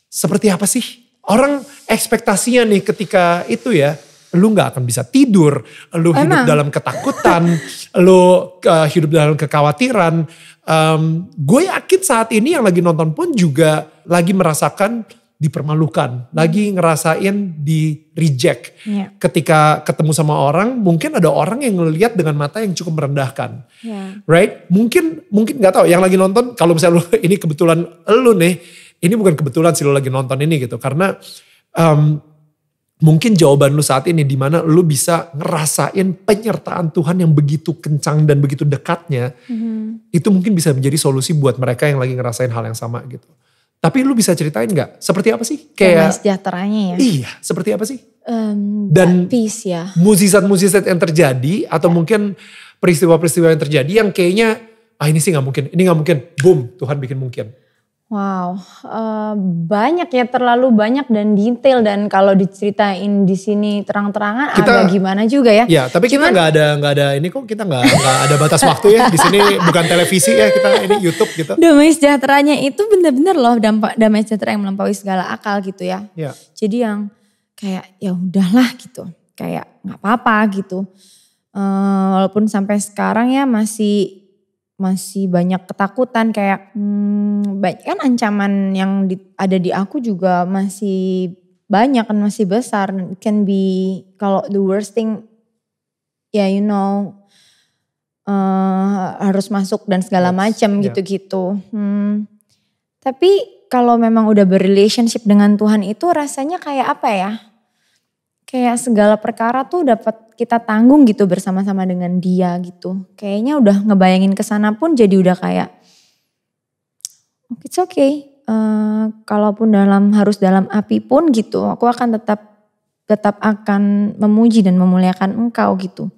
seperti apa sih orang ekspektasinya nih ketika itu ya? lu nggak akan bisa tidur, lu Emang? hidup dalam ketakutan, (laughs) lu uh, hidup dalam kekhawatiran. Um, gue yakin saat ini yang lagi nonton pun juga lagi merasakan dipermalukan, lagi hmm. ngerasain di reject. Yeah. Ketika ketemu sama orang, mungkin ada orang yang ngelihat dengan mata yang cukup merendahkan, yeah. right? Mungkin mungkin nggak tahu. Yang lagi nonton, kalau misalnya lu, (laughs) ini kebetulan lu nih, ini bukan kebetulan sih lu lagi nonton ini gitu, karena um, mungkin jawaban lu saat ini di mana lu bisa ngerasain penyertaan Tuhan yang begitu kencang dan begitu dekatnya mm-hmm. itu mungkin bisa menjadi solusi buat mereka yang lagi ngerasain hal yang sama gitu tapi lu bisa ceritain nggak seperti apa sih kayak Damai sejahteranya ya iya seperti apa sih um, dan peace ya musisat-musisat yang terjadi atau yeah. mungkin peristiwa-peristiwa yang terjadi yang kayaknya ah ini sih nggak mungkin ini nggak mungkin boom Tuhan bikin mungkin Wow, uh, banyak ya terlalu banyak dan detail dan kalau diceritain di sini terang-terangan agak gimana juga ya. Ya, tapi Cuman, kita nggak ada nggak ada ini kok kita nggak ada batas waktu ya di sini bukan televisi ya kita ini YouTube gitu. Damai sejahteranya itu benar-benar loh dampak damai sejahtera yang melampaui segala akal gitu ya. ya. Jadi yang kayak ya udahlah gitu, kayak nggak apa-apa gitu. Uh, walaupun sampai sekarang ya masih masih banyak ketakutan kayak hmm, banyak kan ancaman yang di, ada di aku juga masih banyak kan masih besar It can be kalau the worst thing ya yeah, you know uh, harus masuk dan segala macam yeah. gitu-gitu hmm. tapi kalau memang udah berrelationship dengan Tuhan itu rasanya kayak apa ya kayak segala perkara tuh dapat kita tanggung gitu bersama-sama dengan dia gitu. Kayaknya udah ngebayangin ke sana pun jadi udah kayak oh, it's okay. Uh, kalaupun dalam harus dalam api pun gitu, aku akan tetap tetap akan memuji dan memuliakan engkau gitu.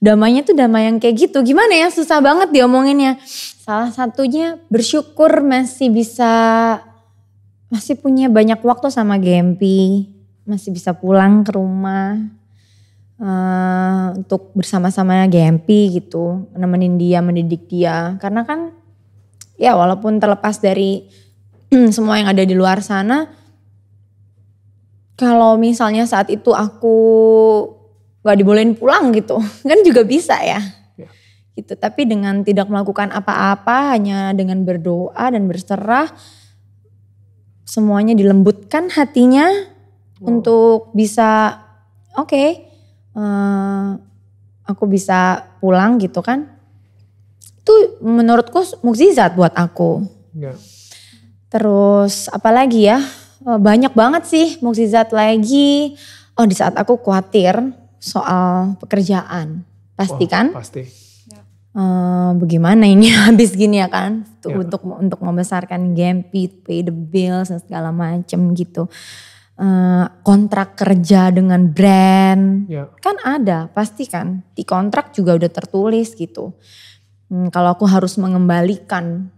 Damainya tuh damai yang kayak gitu. Gimana ya susah banget diomonginnya. Salah satunya bersyukur masih bisa masih punya banyak waktu sama Gempi masih bisa pulang ke rumah uh, untuk bersama-sama GMP gitu, nemenin dia, mendidik dia. Karena kan ya walaupun terlepas dari (clears throat) semua yang ada di luar sana, kalau misalnya saat itu aku gak dibolehin pulang gitu, (laughs) kan juga bisa ya. ya gitu. Tapi dengan tidak melakukan apa-apa, hanya dengan berdoa dan berserah, semuanya dilembutkan hatinya, wow. untuk bisa oke okay, uh, eh, aku bisa pulang gitu kan itu menurutku mukjizat buat aku yeah. terus apalagi ya eh, banyak banget sih mukjizat lagi oh di saat aku khawatir soal pekerjaan pasti wow, kan pasti Uh, bagaimana ini (laughs) habis gini ya kan yeah. untuk untuk membesarkan Gempit, pay the bills dan segala macem gitu. Eh, kontrak kerja dengan brand. Yeah. Kan ada, pasti kan. Di kontrak juga udah tertulis gitu. Hmm, kalau aku harus mengembalikan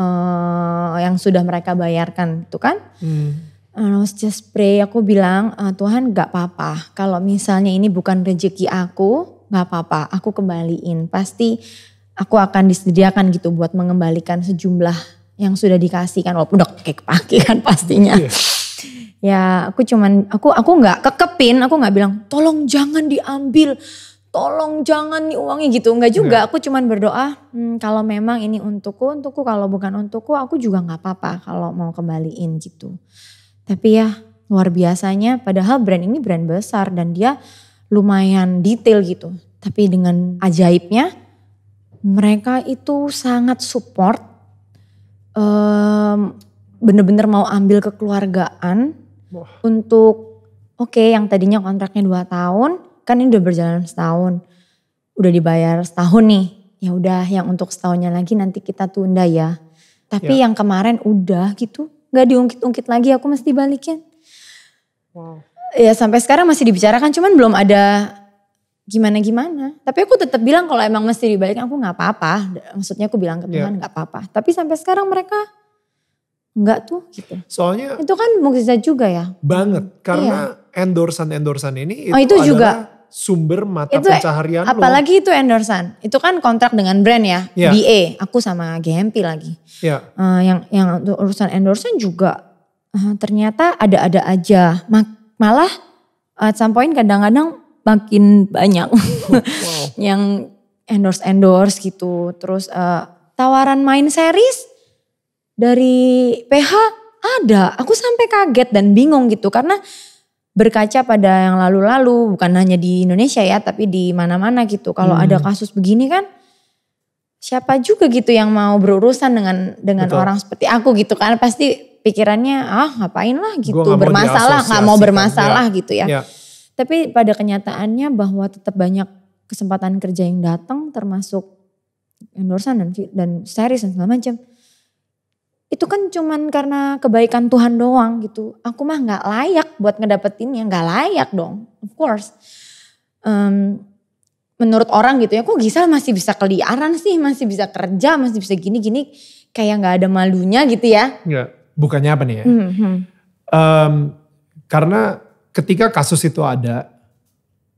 uh, yang sudah mereka bayarkan itu kan. Hmm. just pray, aku bilang eh, Tuhan gak apa-apa. Kalau misalnya ini bukan rezeki aku, gak apa-apa. Aku kembaliin, pasti aku akan disediakan gitu buat mengembalikan sejumlah yang sudah dikasihkan. Walaupun udah kayak kepake kan pastinya. Yeah ya aku cuman aku aku nggak kekepin aku nggak bilang tolong jangan diambil tolong jangan nih uangnya gitu nggak juga yeah. aku cuman berdoa hmm, kalau memang ini untukku untukku kalau bukan untukku aku juga nggak apa-apa kalau mau kembaliin gitu tapi ya luar biasanya padahal brand ini brand besar dan dia lumayan detail gitu tapi dengan ajaibnya mereka itu sangat support um, bener-bener mau ambil kekeluargaan Wah. Untuk oke okay, yang tadinya kontraknya dua tahun, kan ini udah berjalan setahun. Udah dibayar setahun nih. Ya udah yang untuk setahunnya lagi nanti kita tunda ya. Tapi ya. yang kemarin udah gitu, nggak diungkit-ungkit lagi aku mesti balikin. Wow. Ya sampai sekarang masih dibicarakan cuman belum ada gimana-gimana. Tapi aku tetap bilang kalau emang mesti dibalikin aku nggak apa-apa. Maksudnya aku bilang ke ya. Tuhan nggak ya. apa-apa. Tapi sampai sekarang mereka enggak tuh gitu. Soalnya itu kan mukjizat juga ya. Banget karena iya. endorsan-endorsan ini itu, oh, itu juga sumber mata itu, pencaharian apalagi lo. itu endorsan. Itu kan kontrak dengan brand ya, yeah. BA, aku sama GMP lagi. Yeah. Iya. Uh, yang yang urusan endorsan juga uh, ternyata ada-ada aja. Malah at some point kadang-kadang makin banyak wow. (laughs) yang endorse endorse gitu. Terus uh, tawaran main series dari PH ada. Aku sampai kaget dan bingung gitu karena berkaca pada yang lalu-lalu bukan hanya di Indonesia ya tapi di mana-mana gitu. Kalau hmm. ada kasus begini kan siapa juga gitu yang mau berurusan dengan dengan Betul. orang seperti aku gitu kan pasti pikirannya ah ngapain lah gitu gak bermasalah nggak mau bermasalah ya. gitu ya. ya. Tapi pada kenyataannya bahwa tetap banyak kesempatan kerja yang datang termasuk endorsan dan dan series dan segala macam itu kan cuman karena kebaikan Tuhan doang gitu. Aku mah nggak layak buat ngedapetin ngedapetinnya, nggak layak dong, of course. Um, menurut orang gitu ya, kok Gisel masih bisa keliaran sih, masih bisa kerja, masih bisa gini-gini, kayak nggak ada malunya gitu ya? Iya. bukannya apa nih ya? Mm -hmm. um, karena ketika kasus itu ada,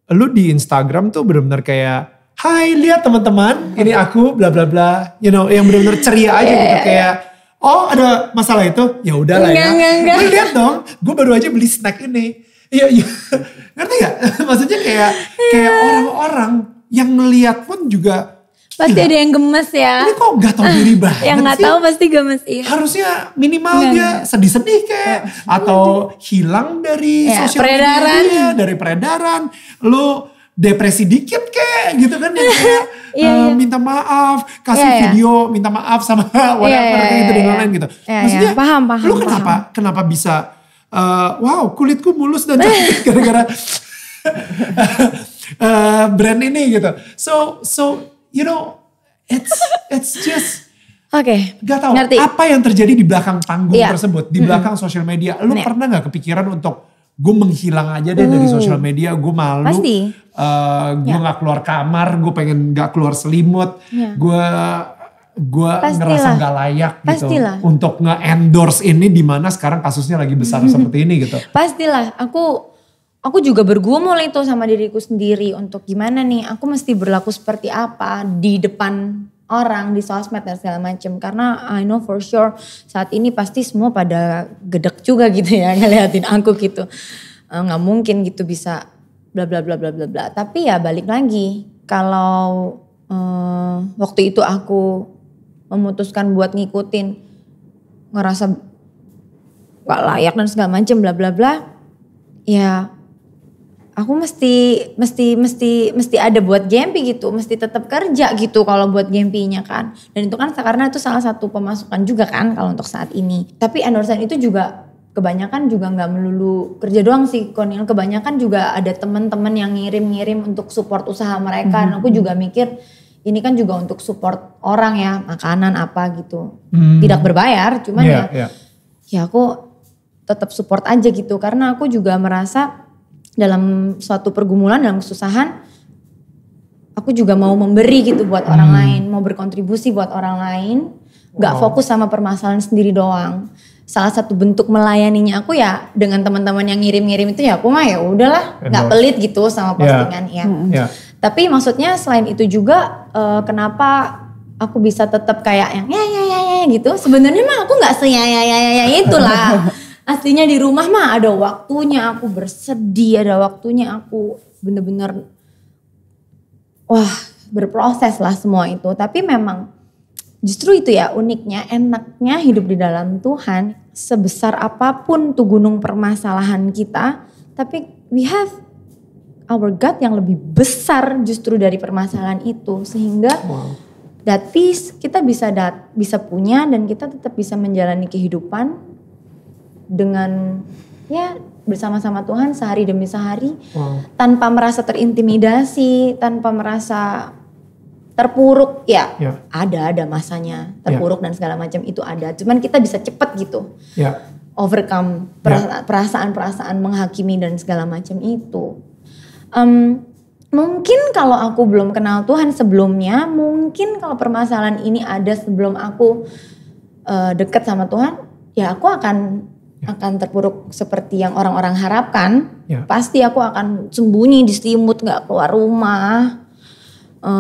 lu di Instagram tuh benar-benar kayak Hai, lihat teman-teman, ini aku bla bla bla. You know, yang benar-benar ceria aja gitu, (laughs) yeah. gitu kayak Oh ada masalah itu? Ya udahlah ya. Enggak, enggak. Gue lihat dong, gue baru aja beli snack ini. Iya, iya. (laughs) Ngerti gak? (laughs) Maksudnya kayak kayak iya. orang-orang yang melihat pun juga Pasti gila. ada yang gemes ya. Ini kok gak tau diri (laughs) banget Yang gak tau pasti gemes iya. Harusnya minimal dia sedih-sedih kayak. Atau hilang dari ya, sosial peredaran. media. Dari peredaran. Lu depresi dikit kayak gitu kan. Ya, kayak yeah, iya, iya. minta maaf, kasih yeah, yeah. video minta maaf sama iya, (laughs) whatever yeah, yeah, yeah, itu dan lain-lain gitu. Yeah, Maksudnya, yeah. paham, paham. Lu kenapa paham. kenapa bisa uh, wow, kulitku mulus dan cantik (laughs) gara-gara uh, (laughs) brand ini gitu. So so you know it's it's just Oke. Okay. tahu Ngerti. apa yang terjadi di belakang panggung yeah. tersebut, di belakang mm -hmm. sosial media. Lu yeah. pernah nggak kepikiran untuk gue menghilang aja deh hmm. dari sosial media gue malu Uh, eh, gue ya. nggak ya. keluar kamar gue pengen nggak keluar selimut ya. gue gue ngerasa nggak layak gitu Pastilah. gitu untuk nge-endorse ini di mana sekarang kasusnya lagi besar hmm. seperti ini gitu. Pastilah, aku aku juga bergumul itu sama diriku sendiri untuk gimana nih aku mesti berlaku seperti apa di depan orang di sosmed dan segala macem karena I know for sure saat ini pasti semua pada gedek juga gitu ya (laughs) ngeliatin aku gitu eh, nggak uh, mungkin gitu bisa bla bla bla bla bla bla tapi ya balik lagi kalau uh, waktu itu aku memutuskan buat ngikutin ngerasa gak layak dan segala macem bla bla bla ya aku mesti mesti mesti mesti ada buat Gempi gitu, mesti tetap kerja gitu kalau buat Gempinya kan. Dan itu kan karena itu salah satu pemasukan juga kan kalau untuk saat ini. Tapi endorsean itu juga kebanyakan juga nggak melulu kerja doang sih Konil kebanyakan juga ada teman-teman yang ngirim-ngirim untuk support usaha mereka mm -hmm. dan aku juga mikir ini kan juga untuk support orang ya makanan apa gitu mm. tidak berbayar cuman yeah, ya yeah. ya aku tetap support aja gitu karena aku juga merasa dalam suatu pergumulan, dalam kesusahan, aku juga mau memberi gitu buat hmm. orang lain, mau berkontribusi buat orang lain, nggak wow. fokus sama permasalahan sendiri doang. Salah satu bentuk melayaninya aku ya dengan teman-teman yang ngirim-ngirim itu ya aku mah ya udahlah, nggak pelit gitu sama ya. postingan yeah. ya. Hmm. Yeah. Tapi maksudnya selain itu juga uh, kenapa aku bisa tetap kayak yang ya ya ya ya, ya gitu. Sebenarnya mah aku nggak se ya ya ya ya itulah. (laughs) aslinya di rumah mah ada waktunya aku bersedih ada waktunya aku bener-bener wah berproses lah semua itu tapi memang justru itu ya uniknya enaknya hidup di dalam Tuhan sebesar apapun tuh gunung permasalahan kita tapi we have our God yang lebih besar justru dari permasalahan itu sehingga wow. that peace kita bisa dat, bisa punya dan kita tetap bisa menjalani kehidupan dengan ya bersama-sama Tuhan sehari demi sehari wow. tanpa merasa terintimidasi, tanpa merasa terpuruk ya, yeah. ada ada masanya ya. terpuruk yeah. dan segala macam itu ada. Cuman kita bisa cepat gitu. yeah. Overcome ya. perasaan-perasaan menghakimi dan segala macam itu. Um, mungkin kalau aku belum kenal Tuhan sebelumnya, mungkin kalau permasalahan ini ada sebelum aku uh, eh, dekat sama Tuhan, ya aku akan Ya. akan terpuruk seperti yang orang-orang harapkan, yeah. pasti aku akan sembunyi di selimut, nggak keluar rumah, e,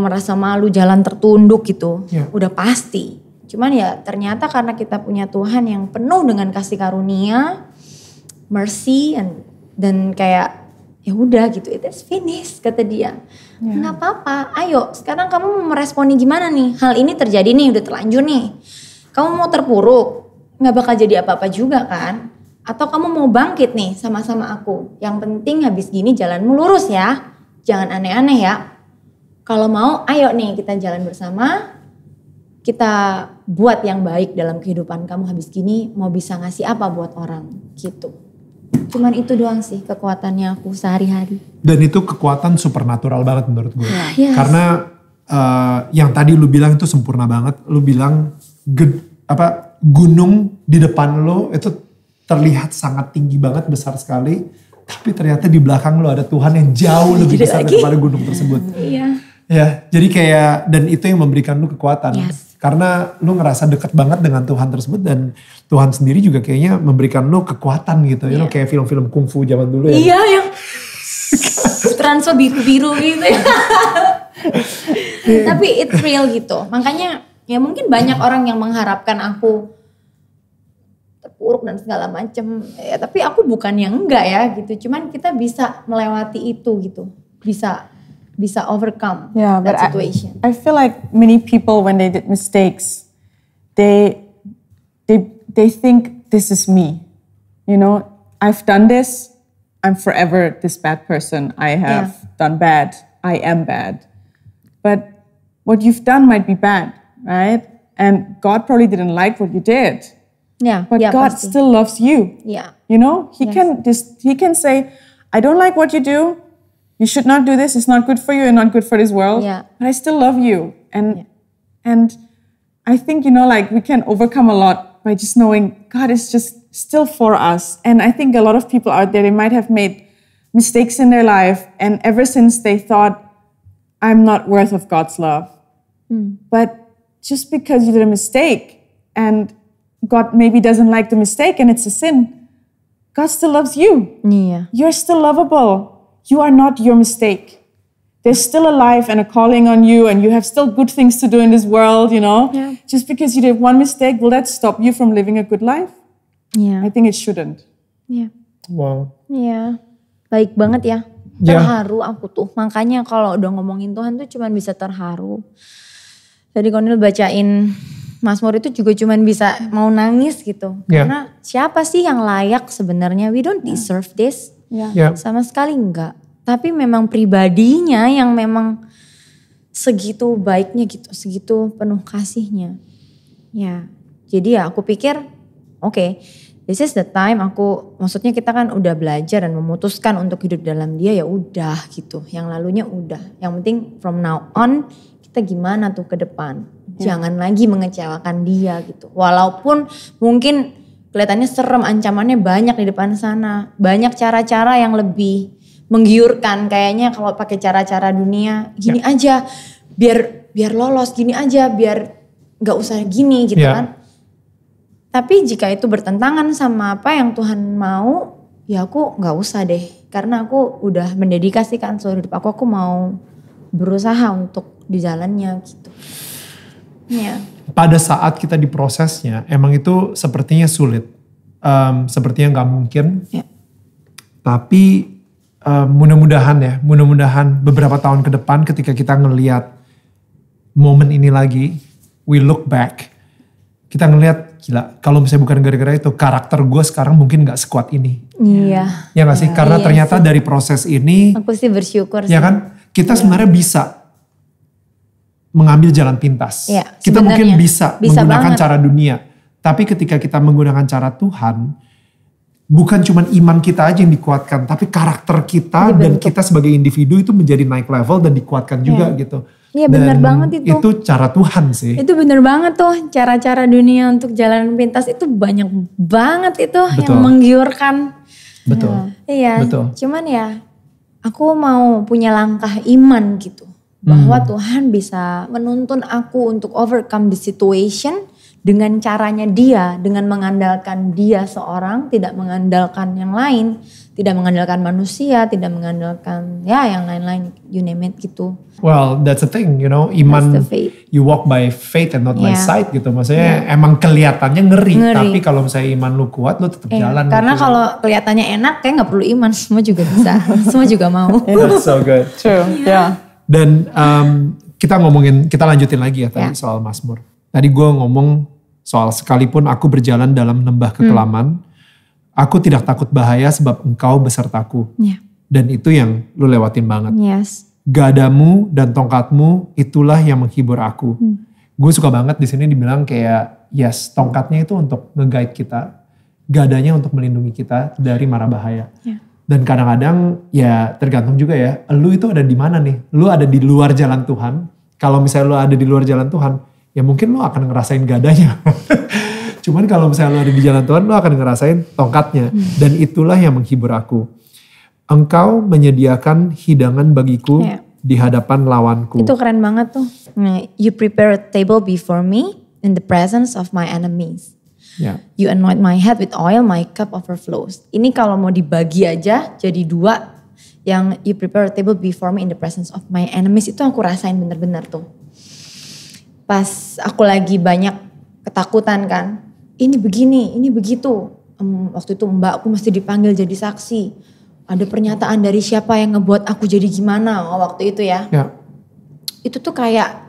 merasa malu, jalan tertunduk gitu. yeah. Udah pasti. Cuman ya ternyata karena kita punya Tuhan yang penuh dengan kasih karunia, mercy and, dan kayak ya udah gitu, itu finish kata dia. yeah. Nggak apa-apa. Ayo, sekarang kamu mau meresponi gimana nih? Hal ini terjadi nih, udah terlanjur nih. Kamu mau terpuruk, nggak bakal jadi apa-apa juga kan? Atau kamu mau bangkit nih sama-sama aku? Yang penting habis gini jalanmu lurus ya. Jangan aneh-aneh ya. Kalau mau ayo nih kita jalan bersama. Kita buat yang baik dalam kehidupan kamu habis gini mau bisa ngasih apa buat orang gitu. Cuman itu doang sih kekuatannya aku sehari-hari. Dan itu kekuatan supernatural banget menurut gue. Ah, yes. Karena uh, yang tadi lu bilang itu sempurna banget. Lu bilang apa gunung di depan lo itu terlihat sangat tinggi banget besar sekali tapi ternyata di belakang lo ada Tuhan yang jauh lebih jadi besar lagi. daripada gunung tersebut. Iya. Ya, jadi kayak dan itu yang memberikan lo kekuatan. Yes. Karena lo ngerasa deket banget dengan Tuhan tersebut dan Tuhan sendiri juga kayaknya memberikan lo kekuatan gitu. Yeah. Iya. kayak film-film kungfu zaman dulu ya. Iya, yang transfer biru-biru gitu ya. (laughs) Iya. Tapi it's real gitu. Makanya ya mungkin banyak orang yang mengharapkan aku terpuruk dan segala macem ya tapi aku bukan yang enggak ya gitu cuman kita bisa melewati itu gitu bisa bisa overcome yeah, that situation I, I feel like many people when they did mistakes they they they think this is me you know I've done this I'm forever this bad person. I have yeah. done bad. I am bad. But what you've done might be bad. right? And God probably didn't like what you did. Yeah. But yeah, God still loves you. Yeah. You know, He yes. can just He can say, I don't like what you do. You should not do this. It's not good for you and not good for this world. Yeah. But I still love you. And yeah. and I think, you know, like we can overcome a lot by just knowing God is just still for us. And I think a lot of people out there, they might have made mistakes in their life. And ever since they thought, I'm not worth of God's love. Mm. But just because you did a mistake and God maybe doesn't like the mistake and it's a sin, God still loves you. Yeah. You're still lovable. You are not your mistake. There's still a life and a calling on you, and you have still good things to do in this world, you know? Yeah. Just because you did one mistake, will that stop you from living a good life? Yeah. I think it shouldn't. Yeah. Wow. Yeah. Baik banget ya. Terharu yeah. aku tuh. Makanya kalau udah ngomongin Tuhan tuh cuman bisa terharu. Jadi Konil bacain Mas Mazmur itu juga cuman bisa mau nangis gitu. Yeah. Karena siapa sih yang layak sebenarnya? We don't deserve this. Yeah. Yeah. Sama sekali enggak. Tapi memang pribadinya yang memang segitu baiknya gitu, segitu penuh kasihnya. Ya. Jadi ya aku pikir oke, okay, this is the time aku maksudnya kita kan udah belajar dan memutuskan untuk hidup dalam dia ya udah gitu. Yang lalunya udah. Yang penting from now on kita gimana tuh ke depan. Ya. Jangan lagi mengecewakan dia gitu. Walaupun mungkin kelihatannya serem ancamannya banyak di depan sana. Banyak cara-cara yang lebih menggiurkan kayaknya kalau pakai cara-cara dunia gini ya. aja biar biar lolos gini aja biar nggak usah gini gitu ya. kan. Tapi jika itu bertentangan sama apa yang Tuhan mau, ya aku nggak usah deh karena aku udah mendedikasikan seluruh hidup aku aku mau berusaha untuk di jalannya gitu. Ya. Pada saat kita diprosesnya, emang itu sepertinya sulit, um, sepertinya nggak mungkin. Ya. Tapi um, mudah-mudahan ya, mudah-mudahan beberapa tahun ke depan ketika kita ngeliat momen ini lagi, we look back, kita ngelihat, gila kalau misalnya bukan gara-gara itu karakter gue sekarang mungkin nggak sekuat ini iya ya nggak sih ya, karena iya ternyata sih. dari proses ini aku sih bersyukur ya sih. kan kita sebenarnya bisa mengambil jalan pintas. Ya, kita mungkin bisa, bisa menggunakan banget. cara dunia, tapi ketika kita menggunakan cara Tuhan, bukan cuma iman kita aja yang dikuatkan, tapi karakter kita Dibentuk. Iya, dan kita sebagai individu itu menjadi naik level dan dikuatkan juga ya. gitu. Iya benar banget itu. Itu cara Tuhan sih. Itu benar banget tuh cara-cara dunia untuk jalan pintas itu banyak banget itu Betul. yang menggiurkan. Betul. Iya. iya. Betul. Cuman ya aku mau punya langkah iman gitu bahwa hmm. Tuhan bisa menuntun aku untuk overcome the situation dengan caranya dia, dengan mengandalkan dia seorang, tidak mengandalkan yang lain, tidak mengandalkan manusia, tidak mengandalkan ya yang lain-lain, you name it gitu. Well, that's the thing, you know, iman you walk by faith and not yeah. by sight gitu. Maksudnya yeah. emang kelihatannya ngeri, ngeri, tapi kalau misalnya iman lu kuat, lu tetap yeah. jalan. Karena gitu. kalau kelihatannya enak, kayak nggak perlu iman, (laughs) semua juga bisa, semua juga mau. (laughs) That's so good. True, yeah. (laughs) yeah. Dan um, kita ngomongin, kita lanjutin lagi ya tadi yeah. soal Mazmur Tadi gue ngomong soal sekalipun aku berjalan dalam lembah hmm. kekelaman, hmm. aku tidak takut bahaya sebab engkau besertaku. Yeah. Dan itu yang lu lewatin banget. Yes. Gadamu dan tongkatmu itulah yang menghibur aku. Hmm. Gue suka banget di sini dibilang kayak yes, tongkatnya itu untuk ngeguide kita, gadanya untuk melindungi kita dari mara bahaya. Yeah. Dan kadang-kadang ya tergantung juga ya, lu itu ada di mana nih? Lu ada di luar jalan Tuhan. Kalau misalnya lu ada di luar jalan Tuhan, ya mungkin lo akan ngerasain gadanya. (laughs) Cuman kalau misalnya lo ada di jalan Tuhan, lo akan ngerasain tongkatnya. Hmm. Dan itulah yang menghibur aku. Engkau menyediakan hidangan bagiku yeah. di hadapan lawanku. Itu keren banget tuh. Nah, you prepare a table before me in the presence of my enemies. Yeah. You anoint my head with oil, my cup overflows. Ini kalau mau dibagi aja jadi dua. Yang you prepare a table before me in the presence of my enemies itu aku rasain bener-bener tuh pas aku lagi banyak ketakutan kan ini begini ini begitu um, waktu itu mbak aku mesti dipanggil jadi saksi ada pernyataan dari siapa yang ngebuat aku jadi gimana waktu itu ya, ya. itu tuh kayak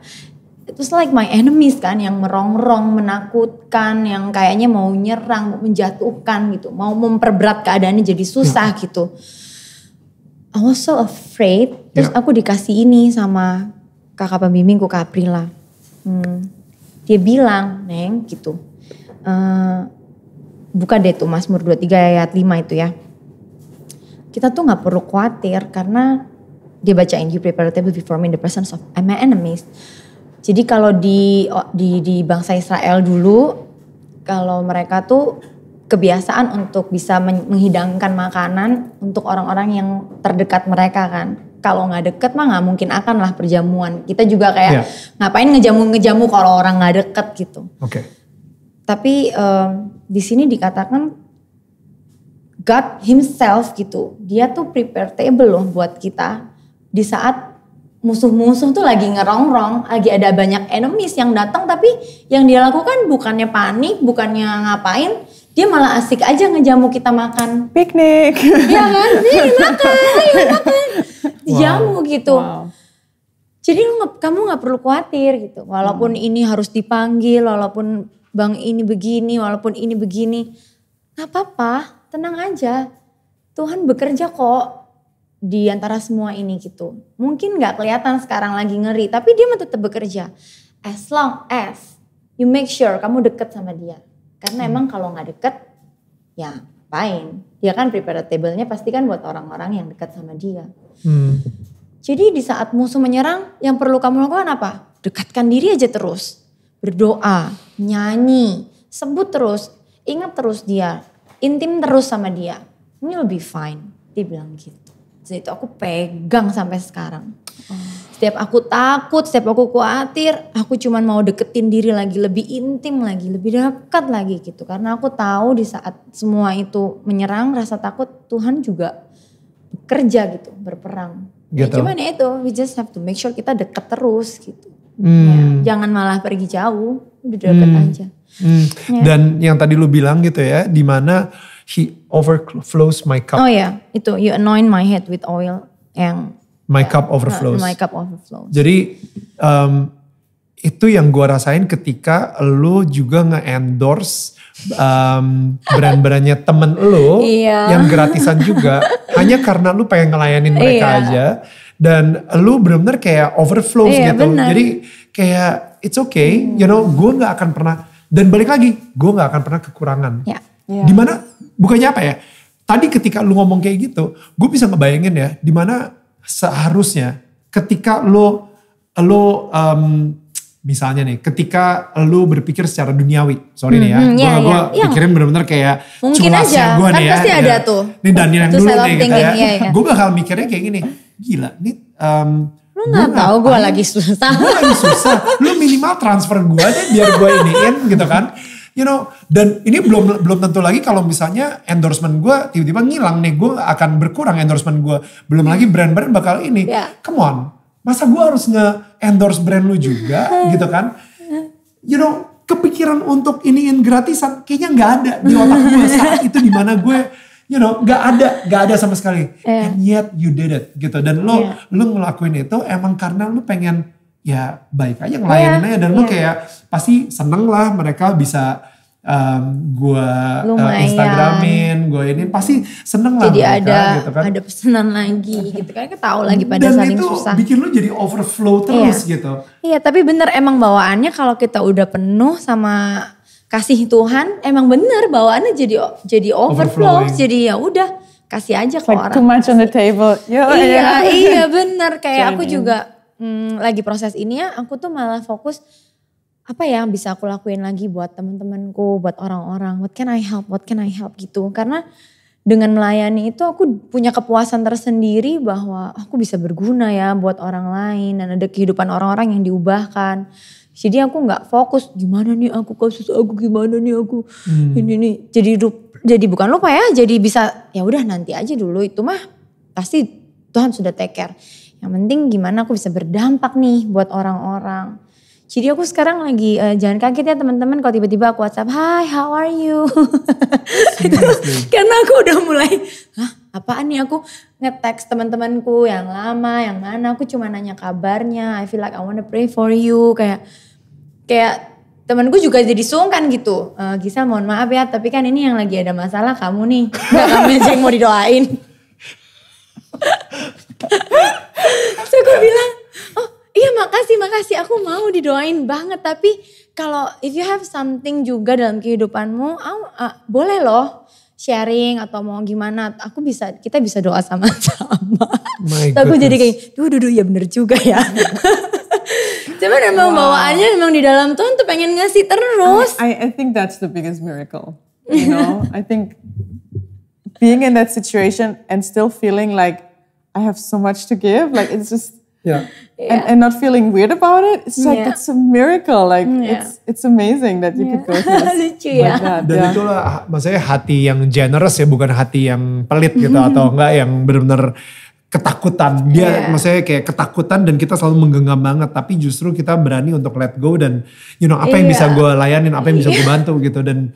itu like my enemies kan yang merongrong menakutkan yang kayaknya mau nyerang menjatuhkan gitu mau memperberat keadaannya jadi susah ya. gitu I was so afraid terus ya. aku dikasih ini sama kakak pembimbingku Kaprila Hmm, dia bilang, Neng gitu. Uh, buka deh tuh Mazmur 23 ayat 5 itu ya. Kita tuh gak perlu khawatir karena dia bacain you prepare the table before me in the presence of my enemies. Jadi kalau di di di bangsa Israel dulu kalau mereka tuh kebiasaan untuk bisa menghidangkan makanan untuk orang-orang yang terdekat mereka kan kalau nggak deket mah nggak mungkin akan lah perjamuan. Kita juga kayak yeah. ngapain ngejamu-ngejamu kalau orang nggak deket gitu. Oke. Okay. Tapi um, di sini dikatakan God Himself gitu, dia tuh prepare table loh buat kita di saat musuh-musuh tuh lagi ngerongrong, lagi ada banyak enemies yang datang tapi yang dia lakukan bukannya panik, bukannya ngapain, dia malah asik aja ngejamu kita makan. Piknik. Iya kan? Iya, sih (laughs) makan, ayo iya, makan. Wow. Jamu gitu. Wow. Jadi lu, kamu nggak perlu khawatir gitu. Walaupun hmm. ini harus dipanggil, walaupun bang ini begini, walaupun ini begini, nggak apa-apa, tenang aja. Tuhan bekerja kok di antara semua ini gitu. Mungkin nggak kelihatan sekarang lagi ngeri, tapi dia tetap bekerja. As long as you make sure kamu deket sama dia karena hmm. emang kalau nggak deket, ya ngapain? Dia kan prepare table-nya pasti kan buat orang-orang yang dekat sama dia. Hmm. Jadi di saat musuh menyerang, yang perlu kamu lakukan apa? Dekatkan diri aja terus. Berdoa, nyanyi, sebut terus, ingat terus dia, intim terus sama dia. Ini lebih fine, dia bilang gitu. Jadi itu aku pegang sampai sekarang. Setiap aku takut, setiap aku khawatir, aku cuman mau deketin diri lagi, lebih intim lagi, lebih dekat lagi gitu. Karena aku tahu di saat semua itu menyerang rasa takut, Tuhan juga kerja gitu, berperang. Ya, gitu. Ya cuman itu, we just have to make sure kita deket terus gitu. Hmm. Ya, jangan malah pergi jauh, udah deket hmm. aja. Hmm. Ya. Dan yang tadi lu bilang gitu ya, dimana he overflows my cup. Oh ya, itu you anoint my head with oil yang my cup overflows. My cup overflows. Jadi um, itu yang gue rasain ketika lu juga nge-endorse um, brand-brandnya temen lo iya. yang gratisan juga (laughs) hanya karena lu pengen ngelayanin mereka iya. aja dan lu bener-bener kayak overflows iya, gitu bener. jadi kayak it's okay hmm. you know gue nggak akan pernah dan balik lagi gue nggak akan pernah kekurangan ya. dimana bukannya apa ya tadi ketika lu ngomong kayak gitu gue bisa ngebayangin ya dimana seharusnya ketika lo lo um, misalnya nih ketika lo berpikir secara duniawi sorry hmm, nih ya hmm, hmm, gue iya, iya. yeah, pikirin bener-bener kayak mungkin aja gue kan nih ya, pasti ya. ada tuh ini Daniel yang dulu nih gitu ya, iya, gue bakal mikirnya kayak gini gila nih um, lu nggak tahu gue lagi susah gue lagi susah lu minimal transfer gue aja biar gue iniin gitu kan you know dan ini belum belum tentu lagi kalau misalnya endorsement gue tiba-tiba ngilang nih gue akan berkurang endorsement gue belum lagi brand-brand bakal ini yeah. come on masa gue harus nge endorse brand lu juga (laughs) gitu kan you know kepikiran untuk iniin gratisan kayaknya nggak ada di otak gue (laughs) saat itu di mana gue you know nggak ada nggak ada sama sekali yeah. and yet you did it gitu dan lo yeah. lo ngelakuin itu emang karena lo pengen ya baik aja iya, ngelayanin yeah, aja dan yeah. lu iya. kayak pasti seneng lah mereka bisa um, gua uh, instagramin gue ini pasti seneng lah jadi ada gitu kan. ada pesanan lagi gitu kan kita tahu lagi pada dan saling itu susah bikin lu jadi overflow iya. terus yeah. gitu iya yeah, tapi bener emang bawaannya kalau kita udah penuh sama kasih Tuhan emang bener bawaannya jadi jadi overflow jadi ya udah kasih aja ke orang too much on the table Yo, iya ya. iya bener kayak Jamin. aku juga hmm, lagi proses ini ya aku tuh malah fokus apa ya bisa aku lakuin lagi buat temen temanku buat orang-orang. What can I help? What can I help gitu. Karena dengan melayani itu aku punya kepuasan tersendiri bahwa aku bisa berguna ya buat orang lain dan ada kehidupan orang-orang yang diubahkan. Jadi aku nggak fokus gimana nih aku kasus aku gimana nih aku hmm. ini nih. Jadi jadi bukan lupa ya, jadi bisa ya udah nanti aja dulu itu mah pasti Tuhan sudah take care yang penting gimana aku bisa berdampak nih buat orang-orang. Jadi aku sekarang lagi uh, eh, jangan kaget ya teman-teman kalau tiba-tiba aku WhatsApp, "Hi, how are you?" (laughs) itu, karena aku udah mulai, "Hah, apaan nih aku nge-text teman-temanku yang lama, yang mana aku cuma nanya kabarnya. I feel like I wanna pray for you." Kayak kayak temanku juga jadi sungkan gitu. E, Gisa mohon maaf ya, tapi kan ini yang lagi ada masalah kamu nih. Enggak kamu yang mau didoain. (laughs) Terus aku bilang, oh iya makasih, makasih. Aku mau didoain banget. Tapi kalau if you have something juga dalam kehidupanmu, oh, uh, boleh loh sharing atau mau gimana aku bisa kita bisa doa sama-sama. tapi Aku jadi kayak duh duh, duh ya bener juga ya. (laughs) Cuman emang bawaannya emang di dalam Tuhan tuh pengen ngasih terus. I, I, I think that's the biggest miracle. You know, I think being in that situation and still feeling like I have so much to give. Like it's just yeah. And, and not feeling weird about it. It's like yeah. it's a miracle. Like yeah. it's it's amazing that you yeah. could go (laughs) Lucu ya. Dan yeah. itulah ah, maksudnya hati yang generous ya, bukan hati yang pelit gitu (laughs) atau enggak yang benar-benar ketakutan dia yeah. maksudnya kayak ketakutan dan kita selalu menggenggam banget tapi justru kita berani untuk let go dan you know apa yeah. yang iya. bisa gue layanin apa yang bisa gue bantu gitu dan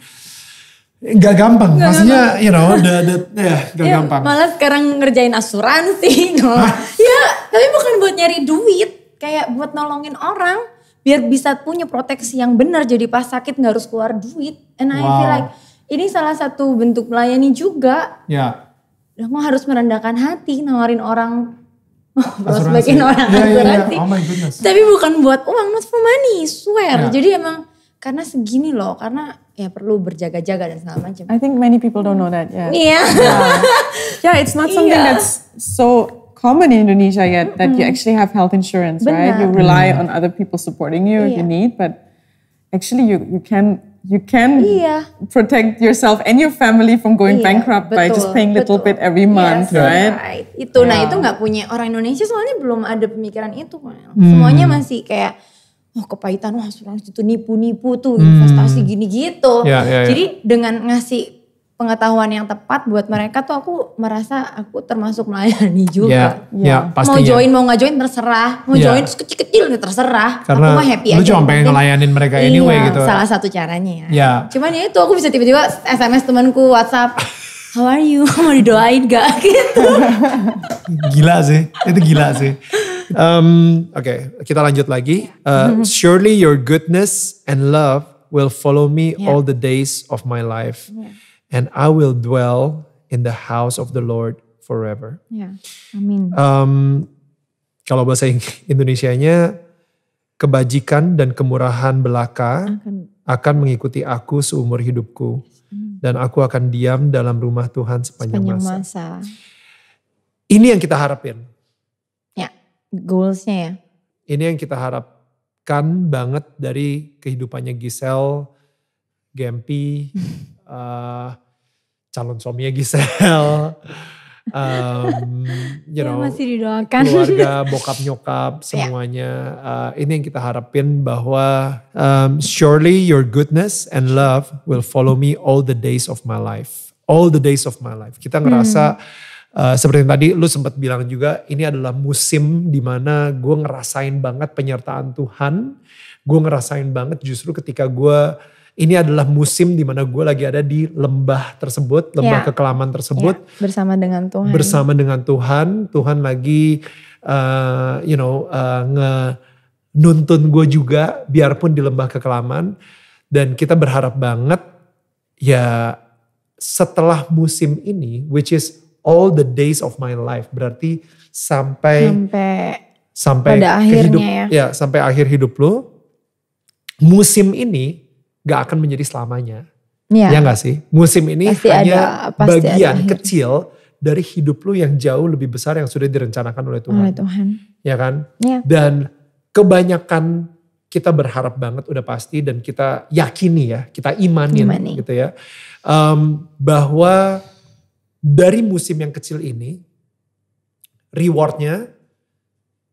Gak gampang, gak maksudnya gampang. you know, the, the, (laughs) yeah, gak ya, gampang. Malah sekarang ngerjain asuransi, no. (laughs) Gitu. ya tapi bukan buat nyari duit, kayak buat nolongin orang biar bisa punya proteksi yang benar jadi pas sakit gak harus keluar duit. And wow. I feel like ini salah satu bentuk melayani juga. Ya. Yeah. Kamu harus merendahkan hati nawarin orang prospekin (laughs) orang yeah, ya, ya. asuransi. Yeah, yeah. Oh my goodness. Tapi bukan buat uang, not for money, swear. Yeah. Jadi emang karena segini loh karena ya perlu berjaga-jaga dan segala macam. I think many people don't know that yet. Yeah. Iya. yeah. yeah, it's not something yeah. that's so common in Indonesia yet that mm -hmm. you actually have health insurance, Benar. right? You rely mm. on other people supporting you yeah. if you iya. need, but actually you you can you can yeah. protect yourself and your family from going yeah, bankrupt betul, by just paying little bit every month, yes, right? right? Itu, nah, yeah. nah itu nggak punya orang Indonesia soalnya belum ada pemikiran itu, hmm. semuanya masih kayak oh, kepahitan wah surang itu nipu-nipu tuh hmm. investasi hmm. gini gitu. Ya, ya, ya. Jadi dengan ngasih pengetahuan yang tepat buat mereka tuh aku merasa aku termasuk melayani juga. Ya, ya. ya Mau join mau nggak join terserah, mau ya. join kecil-kecil nih terserah. Karena aku mah happy lu aja. Lu cuma pengen ngelayanin mereka anyway iya, gitu. Salah satu caranya ya. ya. Cuman ya itu aku bisa tiba-tiba SMS temanku WhatsApp. How are you? (laughs) Mau didoain gak (laughs) gitu? gila sih, itu gila sih um, okay, kita lanjut lagi. Uh, Surely your goodness and love will follow me yeah. all the days of my life, yeah. and I will dwell in the house of the Lord forever. yeah. amin. Um, kalau bahasa Indonesia-nya kebajikan dan kemurahan belaka akan, mengikuti aku seumur hidupku, hmm. dan aku akan diam dalam rumah Tuhan sepanjang, sepanjang masa. masa. Ini yang kita harapin goalsnya ya. Ini yang kita harapkan banget dari kehidupannya Gisel, Gempi, uh, (laughs) calon suaminya Gisel. um, (laughs) you know, masih didoakan. keluarga, (laughs) bokap nyokap, ya. semuanya. Yeah. Uh, ini yang kita harapin bahwa um, surely your goodness and love will follow me all the days of my life, all the days of my life. Kita ngerasa hmm Uh, seperti tadi lu sempat bilang juga ini adalah musim dimana gue ngerasain banget penyertaan Tuhan. Gue ngerasain banget justru ketika gue ini adalah musim dimana gue lagi ada di lembah tersebut, lembah yeah. kekelaman tersebut. Yeah. bersama dengan Tuhan. Bersama dengan Tuhan, Tuhan lagi uh, you know uh, eh, nge nuntun gue juga biarpun di lembah kekelaman. Dan kita berharap banget ya setelah musim ini which is all the days of my life. Berarti sampai sampai, sampai pada akhirnya hidup, ya. ya sampai akhir hidup lu musim ini gak akan menjadi selamanya. Ya, ya gak sih? Musim ini pasti hanya ada, bagian ada kecil dari hidup lu yang jauh lebih besar yang sudah direncanakan oleh Tuhan. Oleh Tuhan. Ya kan? Ya. Dan kebanyakan kita berharap banget udah pasti dan kita yakini ya, kita imanin imani. gitu ya. Um, bahwa dari musim yang kecil ini, rewardnya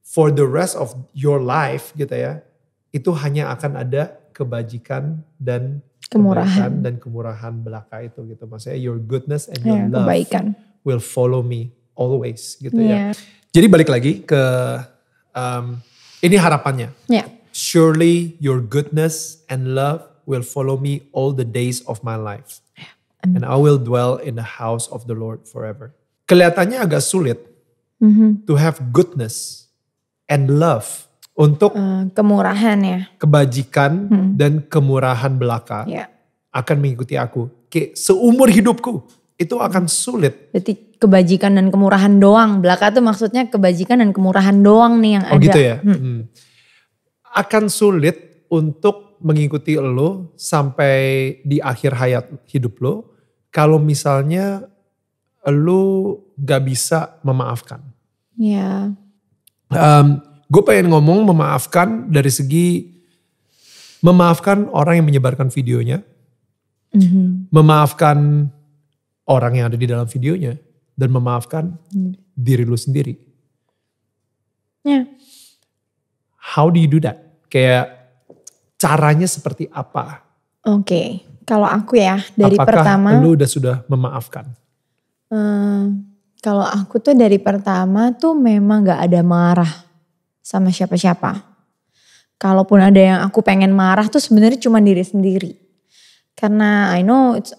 for the rest of your life gitu ya, itu hanya akan ada kebajikan dan kemurahan dan kemurahan belaka itu gitu maksudnya your goodness and your ya, love kebaikan. will follow me always gitu ya. ya. Jadi balik lagi ke um, ini harapannya. Ya. Surely your goodness and love will follow me all the days of my life and I will dwell in the house of the Lord forever. Kelihatannya agak sulit mm-hmm. to have goodness and love untuk uh, kemurahan ya, kebajikan hmm. dan kemurahan belaka yeah. akan mengikuti aku. Ke, seumur hidupku itu akan sulit. Jadi kebajikan dan kemurahan doang. Belaka itu maksudnya kebajikan dan kemurahan doang nih yang oh, gitu ada. Oh gitu ya. Hmm. Hmm. Akan sulit untuk mengikuti lo sampai di akhir hayat hidup lo kalau misalnya lu gak bisa memaafkan. Iya. Yeah. Um, gue pengen ngomong memaafkan dari segi memaafkan orang yang menyebarkan videonya, mm-hmm. memaafkan orang yang ada di dalam videonya, dan memaafkan mm. diri lu sendiri. Ya. Yeah. How do you do that? Kayak caranya seperti apa? Oke. Okay. Kalau aku ya dari Apakah pertama. Apakah lu udah sudah memaafkan? Uh, kalau aku tuh dari pertama tuh memang gak ada marah sama siapa-siapa. Kalaupun ada yang aku pengen marah tuh sebenarnya cuma diri sendiri. Karena I know it's,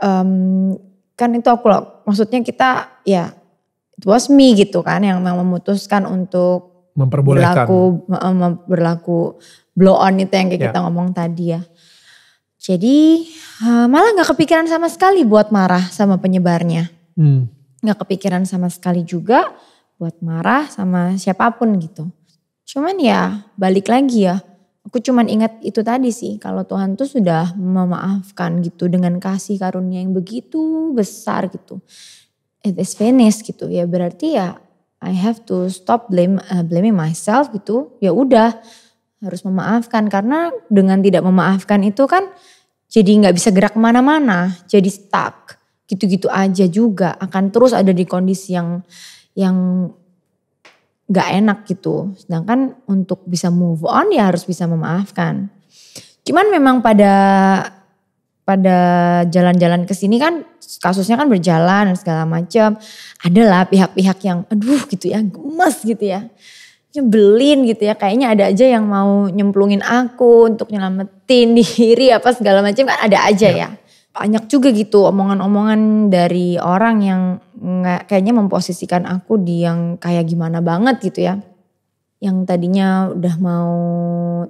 um, kan itu aku loh, maksudnya kita ya it was me gitu kan yang memutuskan untuk memperbolehkan berlaku, berlaku blow on itu yang kayak yeah. kita ngomong tadi ya. Jadi eh, malah gak kepikiran sama sekali buat marah sama penyebarnya. Hmm. Gak kepikiran sama sekali juga buat marah sama siapapun gitu. Cuman ya balik lagi ya. Aku cuman ingat itu tadi sih kalau Tuhan tuh sudah memaafkan gitu dengan kasih karunia yang begitu besar gitu. It is finished gitu ya berarti ya I have to stop blame uh, blaming myself gitu. Ya udah harus memaafkan karena dengan tidak memaafkan itu kan jadi nggak bisa gerak kemana-mana, jadi stuck, gitu-gitu aja juga akan terus ada di kondisi yang yang nggak enak gitu. Sedangkan untuk bisa move on ya harus bisa memaafkan. Cuman memang pada pada jalan-jalan ke sini kan kasusnya kan berjalan segala macam. Adalah pihak-pihak yang aduh gitu ya, gemes gitu ya nyebelin gitu ya kayaknya ada aja yang mau nyemplungin aku untuk nyelamatin (laughs) diri apa segala macam kan ada aja ya. ya. banyak juga gitu omongan-omongan dari orang yang nggak kayaknya memposisikan aku di yang kayak gimana banget gitu ya yang tadinya udah mau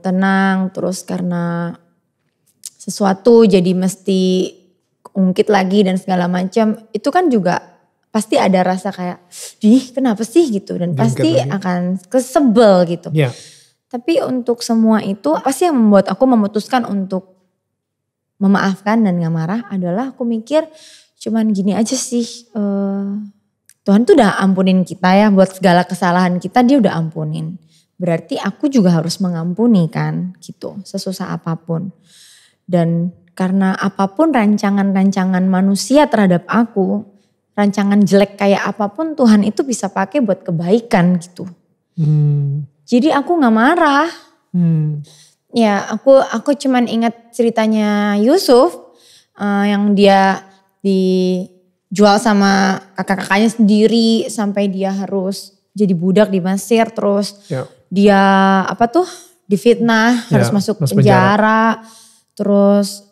tenang terus karena sesuatu jadi mesti ungkit lagi dan segala macam itu kan juga pasti ada rasa kayak, "Dih, kenapa sih?" gitu dan Mungkin pasti lagi. akan kesebel gitu. Yeah. Tapi untuk semua itu apa sih yang membuat aku memutuskan untuk memaafkan dan gak marah adalah aku mikir cuman gini aja sih eh, Tuhan tuh udah ampunin kita ya buat segala kesalahan kita dia udah ampunin. Berarti aku juga harus mengampuni kan gitu sesusah apapun. Dan karena apapun rancangan-rancangan manusia terhadap aku rancangan jelek kayak apapun Tuhan itu bisa pakai buat kebaikan gitu. Hmm. Jadi aku nggak marah. Hmm. Ya aku aku cuman ingat ceritanya Yusuf uh, yang dia dijual sama kakak-kakaknya sendiri sampai dia harus jadi budak di Mesir terus ya. dia apa tuh difitnah ya, harus masuk, masuk penjara. penjara terus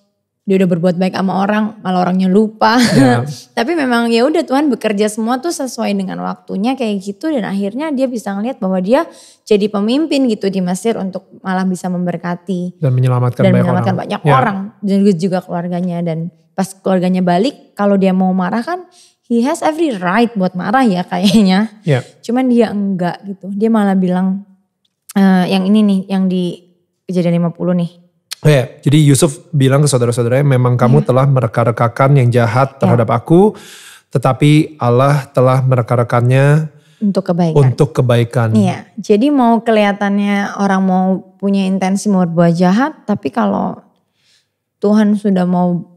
dia udah berbuat baik sama orang malah orangnya lupa yeah. (laughs) tapi memang ya udah Tuhan bekerja semua tuh sesuai dengan waktunya kayak gitu dan akhirnya dia bisa ngelihat bahwa dia jadi pemimpin gitu di Mesir untuk malah bisa memberkati dan menyelamatkan dan banyak orang. banyak yeah. dan juga keluarganya dan pas keluarganya balik kalau dia mau marah kan he has every right buat marah ya kayaknya yeah. cuman dia enggak gitu dia malah bilang e, yang ini nih yang di kejadian 50 nih Oh ya, jadi Yusuf bilang ke saudara-saudaranya, memang kamu hmm. telah mereka yang jahat ya. terhadap ya. aku, tetapi Allah telah mereka untuk kebaikan. Untuk kebaikan. Iya, jadi mau kelihatannya orang mau punya intensi mau berbuat jahat, tapi kalau Tuhan sudah mau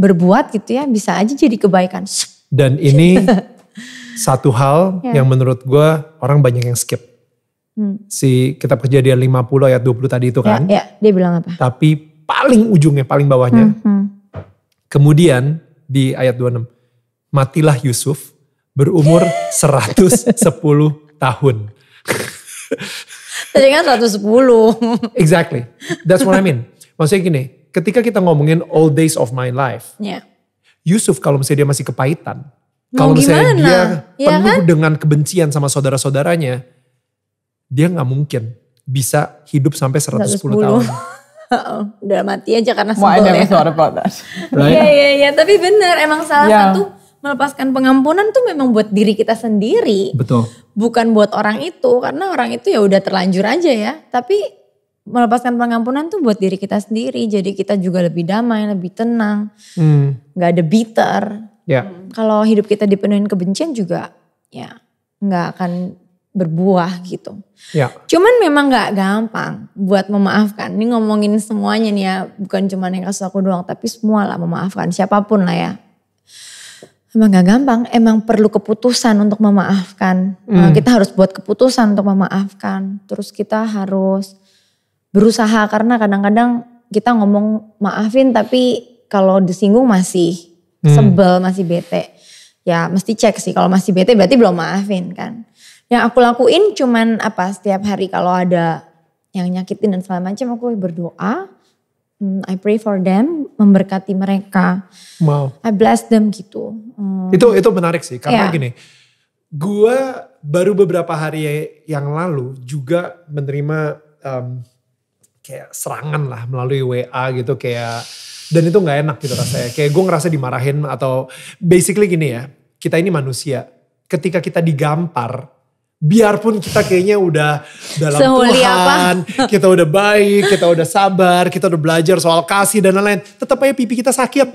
berbuat gitu ya, bisa aja jadi kebaikan. Dan ini (laughs) satu hal ya. yang menurut gue orang banyak yang skip hmm. si kitab kejadian 50 ayat 20 tadi itu ya, kan. Ya, ya. dia bilang apa? Tapi paling ujungnya, paling bawahnya. Hmm, hmm. Kemudian di ayat 26, matilah Yusuf berumur 110 (laughs) tahun. (laughs) Tadi kan 110. (laughs) exactly. That's what I mean. Maksudnya gini, ketika kita ngomongin all days of my life. Yeah. Yusuf kalau misalnya dia masih kepahitan. kalau misalnya dia ya penuh kan? dengan kebencian sama saudara-saudaranya dia nggak mungkin bisa hidup sampai 110, 110. tahun. (laughs) Oh, udah mati aja karena sebel Why ya. (laughs) Iya right? iya iya, tapi bener, emang salah yeah. satu melepaskan pengampunan tuh memang buat diri kita sendiri. Betul. Bukan buat orang itu karena orang itu ya udah terlanjur aja ya. Tapi melepaskan pengampunan tuh buat diri kita sendiri. Jadi kita juga lebih damai, lebih tenang. Hmm. Gak ada bitter. Ya. Yeah. Hmm. Kalau hidup kita dipenuhin kebencian juga ya gak akan berbuah gitu. Ya. Cuman memang gak gampang buat memaafkan. Ini ngomongin semuanya nih ya, bukan cuma yang kasus aku doang, tapi semua lah memaafkan siapapun lah ya. Emang gak gampang. Emang perlu keputusan untuk memaafkan. Hmm. Eh, kita harus buat keputusan untuk memaafkan. Terus kita harus berusaha karena kadang-kadang kita ngomong maafin tapi kalau disinggung masih hmm. sebel masih bete. Ya mesti cek sih kalau masih bete berarti belum maafin kan. Yang aku lakuin cuman apa setiap hari kalau ada yang nyakitin dan segala macam aku berdoa. Hmm, I pray for them, memberkati mereka. Wow. I bless them gitu. Hmm. Itu itu menarik sih karena yeah. gini, gue baru beberapa hari yang lalu juga menerima um, kayak serangan lah melalui WA gitu kayak dan itu nggak enak gitu rasanya. Kayak gue ngerasa dimarahin atau basically gini ya, kita ini manusia. Ketika kita digampar, biarpun kita kayaknya udah dalam Sehuli Tuhan, apa? kita udah baik, kita udah sabar, kita udah belajar soal kasih dan lain-lain, tetap aja pipi kita sakit.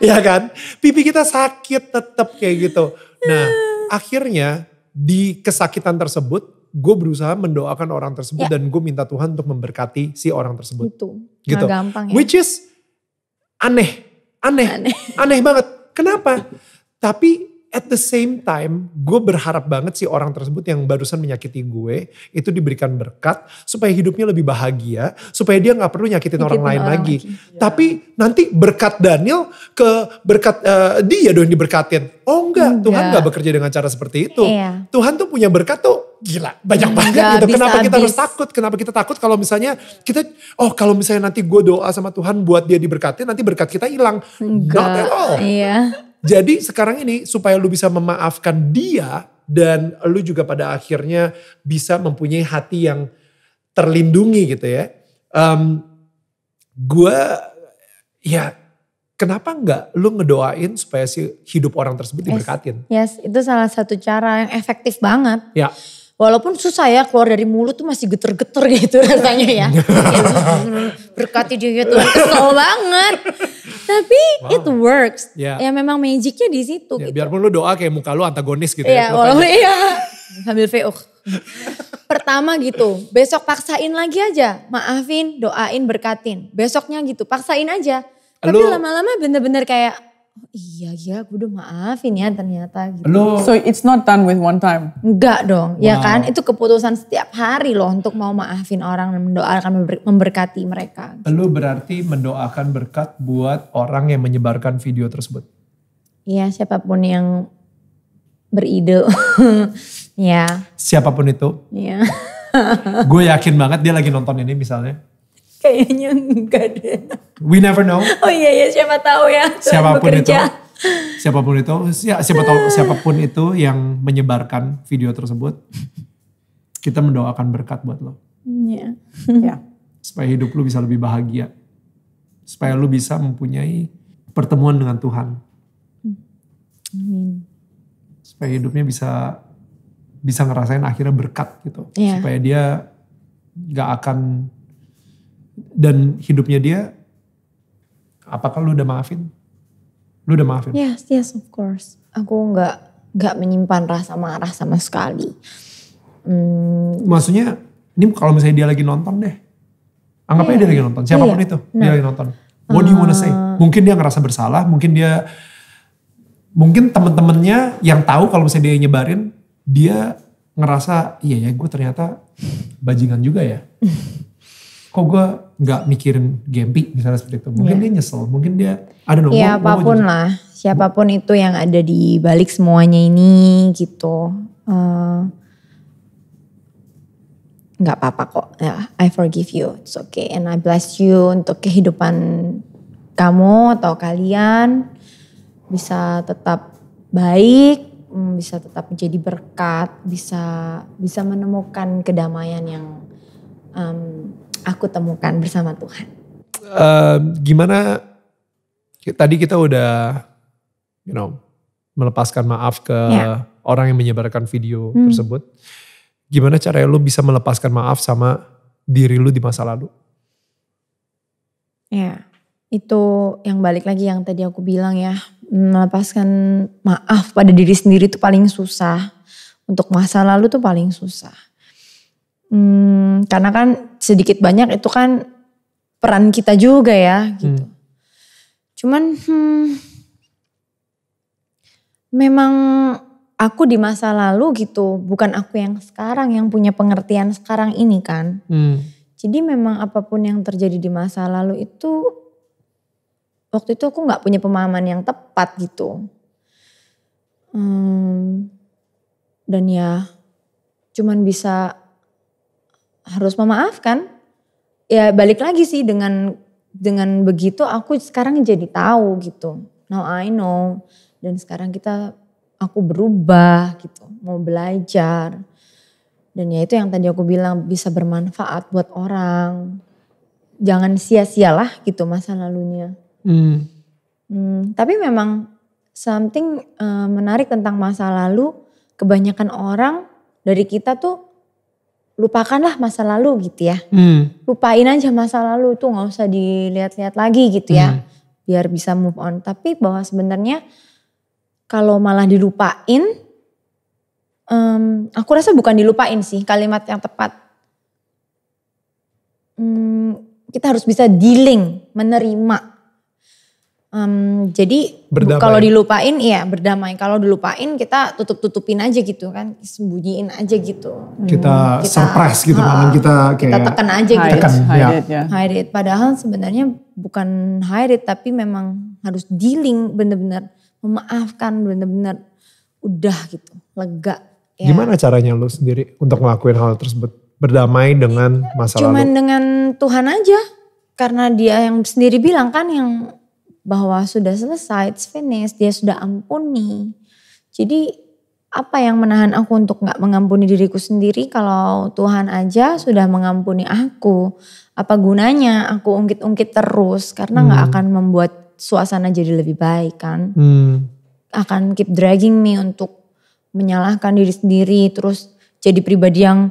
Iya kan? Pipi kita sakit tetap kayak gitu. Nah, akhirnya di kesakitan tersebut, gue berusaha mendoakan orang tersebut ya. dan gue minta Tuhan untuk memberkati si orang tersebut. Itu. Nah, gitu. Nah, gampang ya. Which is aneh, aneh, aneh, aneh banget. Kenapa? Tapi at the same time, gue berharap banget sih orang tersebut yang barusan menyakiti gue itu diberikan berkat supaya hidupnya lebih bahagia, supaya dia nggak perlu nyakitin, nyakitin orang, lain lagi. lagi. Iya. Tapi nanti berkat Daniel ke berkat eh, dia dong diberkatin. Oh enggak, enggak. Tuhan nggak bekerja dengan cara seperti itu. Iya. Tuhan tuh punya berkat tuh gila banyak banget enggak, gitu. Kenapa habis. kita harus takut? Kenapa kita takut kalau misalnya kita oh kalau misalnya nanti gue doa sama Tuhan buat dia diberkatin, nanti berkat kita hilang. Enggak. Iya. Jadi sekarang ini supaya lu bisa memaafkan dia dan lu juga pada akhirnya bisa mempunyai hati yang terlindungi gitu ya. Um, gue ya kenapa nggak lu ngedoain supaya si hidup orang tersebut diberkatin? Yes, yes, itu salah satu cara yang efektif banget. Ya. Walaupun susah ya keluar dari mulut tuh masih geter-geter gitu rasanya ya. (laughs) Berkati dia tuh gitu, kesel banget. Tapi wow. it works. Yeah. Ya memang magicnya di situ. Yeah, gitu. Biarpun lu doa kayak muka lu antagonis gitu yeah, ya. Iya, walaupun iya. Sambil VO. Pertama gitu, besok paksain lagi aja. Maafin, doain, berkatin. Besoknya gitu, paksain aja. Tapi lama-lama bener-bener kayak Oh, iya iya gue udah maafin ya ternyata gitu. Lo... So it's not done with one time? Enggak dong, ya wow. ya kan itu keputusan setiap hari loh untuk mau maafin orang dan mendoakan memberkati mereka. Gitu. Lo berarti mendoakan berkat buat orang yang menyebarkan video tersebut? Iya siapapun yang beride. (laughs) ya. Siapapun itu. Iya. gue yakin banget dia lagi nonton ini misalnya Kayaknya enggak deh. We never know. Oh iya ya siapa tahu ya. siapapun itu. Siapapun itu, ya, siapa tahu siapapun itu yang menyebarkan video tersebut. Kita mendoakan berkat buat lo. Iya. Yeah. Supaya hidup lu bisa lebih bahagia. Supaya lu bisa mempunyai pertemuan dengan Tuhan. Amin. Supaya hidupnya bisa bisa ngerasain akhirnya berkat gitu. Yeah. Supaya dia gak akan dan hidupnya dia apakah lu udah maafin lu udah maafin yes yes of course aku nggak nggak menyimpan rasa marah sama sekali hmm. maksudnya ini kalau misalnya dia lagi nonton deh anggap aja dia lagi nonton siapapun yeah. itu nah. dia lagi nonton what do you wanna say ah. mungkin dia ngerasa bersalah mungkin dia mungkin temen-temennya yang tahu kalau misalnya dia nyebarin dia ngerasa iya ya gue ternyata bajingan juga ya (laughs) kok gue nggak mikirin Gempi misalnya seperti itu. Mungkin yeah. dia nyesel, mungkin dia ada nomor. Ya apapun lah, siapapun itu yang ada di balik semuanya ini gitu. Eh, nggak apa-apa kok. Yeah, I forgive you. It's okay and I bless you untuk kehidupan kamu atau kalian bisa tetap baik, mm, bisa tetap menjadi berkat, bisa bisa menemukan kedamaian yang um, aku temukan bersama Tuhan. Uh, gimana tadi kita udah you know melepaskan maaf ke yeah. orang yang menyebarkan video hmm. tersebut. Gimana cara lu bisa melepaskan maaf sama diri lu di masa lalu? Ya, itu yang balik lagi yang tadi aku bilang ya, melepaskan maaf pada diri sendiri itu paling susah. Untuk masa lalu tuh paling susah Hmm, karena kan sedikit banyak itu kan peran kita juga ya hmm. gitu. Hmm. Cuman hmm, memang aku di masa lalu gitu, bukan aku yang sekarang yang punya pengertian sekarang ini kan. Hmm. Jadi memang apapun yang terjadi di masa lalu itu waktu itu aku nggak punya pemahaman yang tepat gitu. Hmm, dan ya cuman bisa harus memaafkan. Ya balik lagi sih dengan dengan begitu aku sekarang jadi tahu gitu. Now I know dan sekarang kita aku berubah gitu, mau belajar. Dan ya itu yang tadi aku bilang bisa bermanfaat buat orang. Jangan sia-sialah gitu masa lalunya. Hmm. Hmm, tapi memang something uh, menarik tentang masa lalu. Kebanyakan orang dari kita tuh lupakanlah masa lalu gitu ya. Hmm. Lupain aja masa lalu itu nggak usah dilihat-lihat lagi gitu ya. Hmm. Biar bisa move on. Tapi bahwa sebenarnya kalau malah dilupain, um, aku rasa bukan dilupain sih kalimat yang tepat. Um, kita harus bisa dealing, menerima Um, jadi kalau dilupain ya berdamai. Kalau dilupain kita tutup-tutupin aja gitu kan, sembunyiin aja gitu. Kita, hmm, kita gitu uh, kita kita kayak tekan aja hide gitu. Tekan, hide, ya. It, yeah. hide it. Padahal sebenarnya bukan hide it tapi memang harus dealing bener-bener memaafkan bener-bener udah gitu, lega. Ya. Gimana caranya lu sendiri untuk ngelakuin hal tersebut? Berdamai dengan masalah? Cuman lalu? Cuman dengan Tuhan aja. Karena dia yang sendiri bilang kan yang bahwa sudah selesai, it's finished, dia sudah ampuni. Jadi apa yang menahan aku untuk gak mengampuni diriku sendiri kalau Tuhan aja sudah mengampuni aku? Apa gunanya aku ungkit-ungkit terus karena nggak gak hmm. akan membuat suasana jadi lebih baik kan? Hmm. Akan keep dragging me untuk menyalahkan diri sendiri terus jadi pribadi yang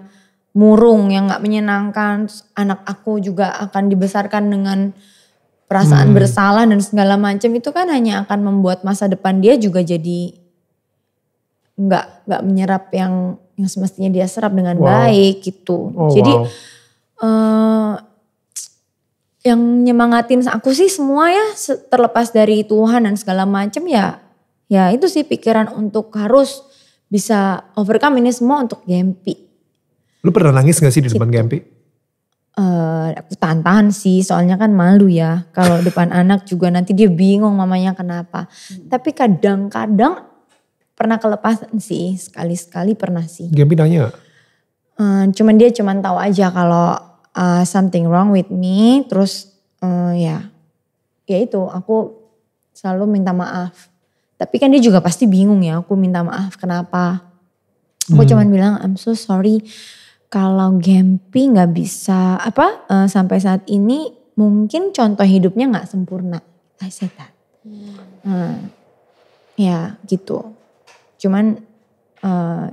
murung yang gak menyenangkan. anak aku juga akan dibesarkan dengan perasaan hmm. bersalah dan segala macam itu kan hanya akan membuat masa depan dia juga jadi nggak nggak menyerap yang yang semestinya dia serap dengan wow. baik gitu. Oh, jadi wow. uh, yang nyemangatin aku sih semua ya terlepas dari Tuhan dan segala macam ya ya itu sih pikiran untuk harus bisa overcome ini semua untuk Gempi. Lu pernah nangis gak sih di depan gitu. Gempi? Uh, aku tahan sih soalnya kan malu ya kalau (laughs) depan anak juga nanti dia bingung mamanya kenapa hmm. tapi kadang-kadang pernah kelepasan sih sekali-sekali pernah sih Dia nanya uh, cuman dia cuman tahu aja kalau uh, something wrong with me terus uh, ya ya itu aku selalu minta maaf tapi kan dia juga pasti bingung ya aku minta maaf kenapa aku hmm. cuman bilang I'm so sorry kalau Gempi nggak bisa apa uh, sampai saat ini mungkin contoh hidupnya nggak sempurna. I said that. Hmm. Eh, ya gitu. Cuman uh,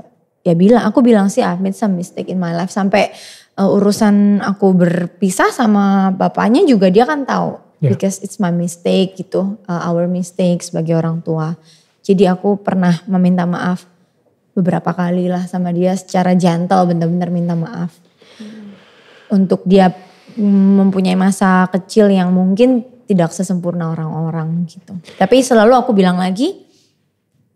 ya bilang aku bilang sih I've made some mistake in my life sampai uh, urusan aku berpisah sama bapaknya juga dia kan tahu yeah. because it's my mistake gitu, uh, our mistake sebagai orang tua. Jadi aku pernah meminta maaf beberapa kali lah sama dia secara gentle bener-bener minta maaf. Hmm. Untuk dia mempunyai masa kecil yang mungkin tidak sesempurna orang-orang gitu. Tapi selalu aku bilang lagi,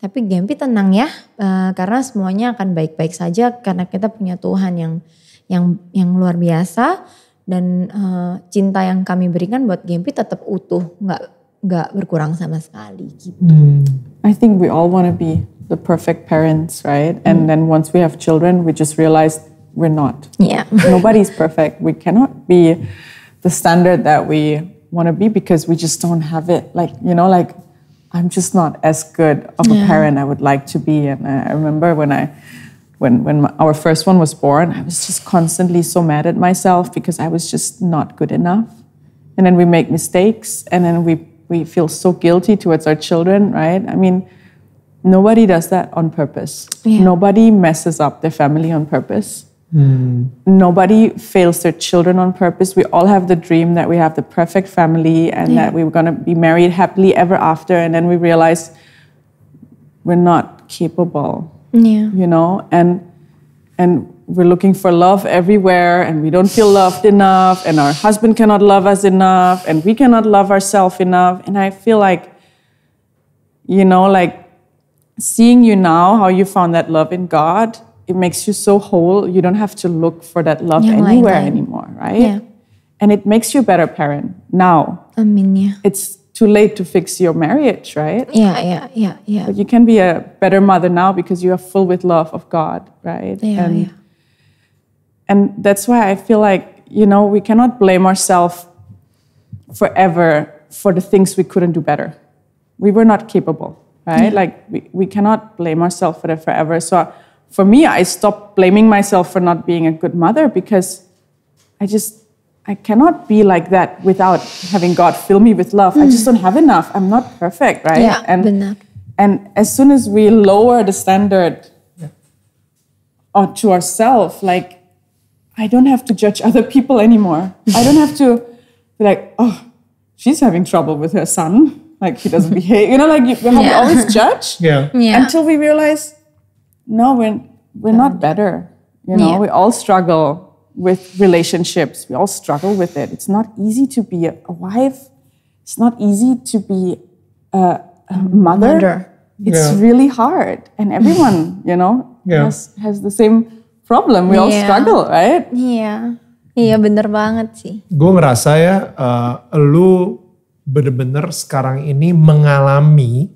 tapi Gempi tenang ya, uh, karena semuanya akan baik-baik saja karena kita punya Tuhan yang yang yang luar biasa dan uh, cinta yang kami berikan buat Gempi tetap utuh, nggak nggak berkurang sama sekali gitu. Hmm. I think we all wanna be the perfect parents, right? mm And then once we have children, we just realize we're not. Yeah. (laughs) Nobody's perfect. We cannot be the standard that we want to be because we just don't have it. Like, you know, like I'm just not as good of a parent I would like to be. And I remember when I when when my, our first one was born, I was just constantly so mad at myself because I was just not good enough. And then we make mistakes and then we we feel so guilty towards our children, right? I mean, Nobody does that on purpose. Yeah. Nobody messes up their family on purpose. Mm. Nobody fails their children on purpose. We all have the dream that we have the perfect family and yeah. that we we're going to be married happily ever after. And then we realize we're not capable. Yeah. You know? And, and, we're looking for love everywhere and we don't feel loved enough and our husband cannot love us enough and we cannot love ourselves enough and i feel like you know like seeing you now, how you found that love in God, it makes you so whole. You don't have to look for that love yeah, anywhere like anymore, right? Yeah. And it makes you a better parent now. I mean, yeah. It's too late to fix your marriage, right? Yeah, yeah, yeah, yeah. But you can be a better mother now because you are full with love of God, right? Yeah, and, yeah. And that's why I feel like, you know, we cannot blame ourselves forever for the things we couldn't do better. We were not capable right? Yeah. Hmm. Like we, we cannot blame ourselves for that forever. So for me, I stopped blaming myself for not being a good mother because I just I cannot be like that without having God fill me with love. Mm. I just hmm. don't have enough. I'm not perfect, right? Yeah, and and as soon as we lower the standard yeah. to ourselves, like I don't have to judge other people anymore. I don't have to be like, oh, she's having trouble with her son. Like he doesn't behave. You know, like you, know, yeah. we always judge. (laughs) Yeah. yeah. Until we realize, no, we're we're not better. You know, yeah. we all struggle with relationships. We all struggle with it. It's not easy to be a wife. It's not easy to be a, a mother. It's really hard, and everyone, (laughs) you know, has has the same problem. We all struggle, right? Yeah. Iya bener banget sih. Gue ngerasa ya, uh, lu benar-benar sekarang ini mengalami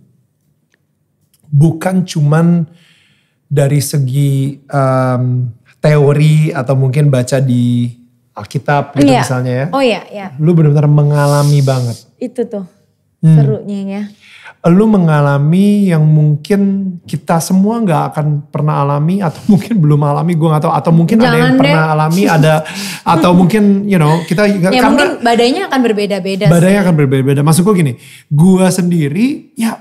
bukan cuman dari segi um, teori atau mungkin baca di Alkitab gitu yeah. misalnya ya. Oh iya, yeah, iya. Yeah. Lu benar-benar mengalami banget. Itu tuh hmm. serunya ya lu mengalami yang mungkin kita semua nggak akan pernah alami atau (laughs) mungkin belum alami gue nggak tahu atau mungkin Jangan ada yang deh. pernah alami ada atau mungkin you know kita (laughs) ya karena, mungkin badainya akan berbeda-beda badainya sih. akan berbeda-beda maksud gue gini gue sendiri ya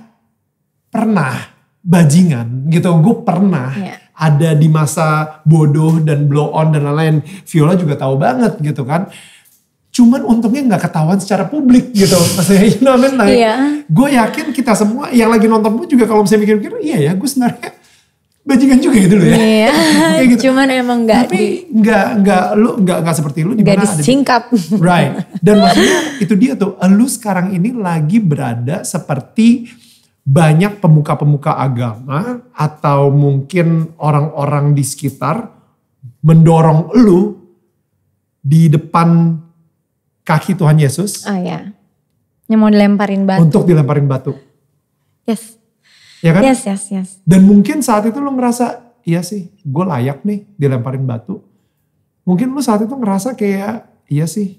pernah bajingan gitu gue pernah yeah. ada di masa bodoh dan blow on dan lain-lain Viola juga tahu banget gitu kan Cuman untungnya nggak ketahuan secara publik gitu. Maksudnya, you know, I mean, like, yeah. gue yakin kita semua yang lagi nonton pun juga kalau misalnya mikir-mikir, iya ya gue sebenarnya bajingan juga gitu ya loh ya. Iya. (laughs) gitu. Cuman emang nggak Tapi nggak nggak lu nggak nggak seperti lu di mana ada disingkap. (laughs) Right. Dan maksudnya itu dia tuh lu sekarang ini lagi berada seperti banyak pemuka-pemuka agama atau mungkin orang-orang di sekitar mendorong lu di depan kaki Tuhan Yesus. Oh ya. Yang mau dilemparin batu. Untuk dilemparin batu. Yes. Ya kan? Yes, yes, yes. Dan mungkin saat itu lu ngerasa, iya sih, gue layak nih dilemparin batu. Mungkin lu saat itu ngerasa kayak, iya sih,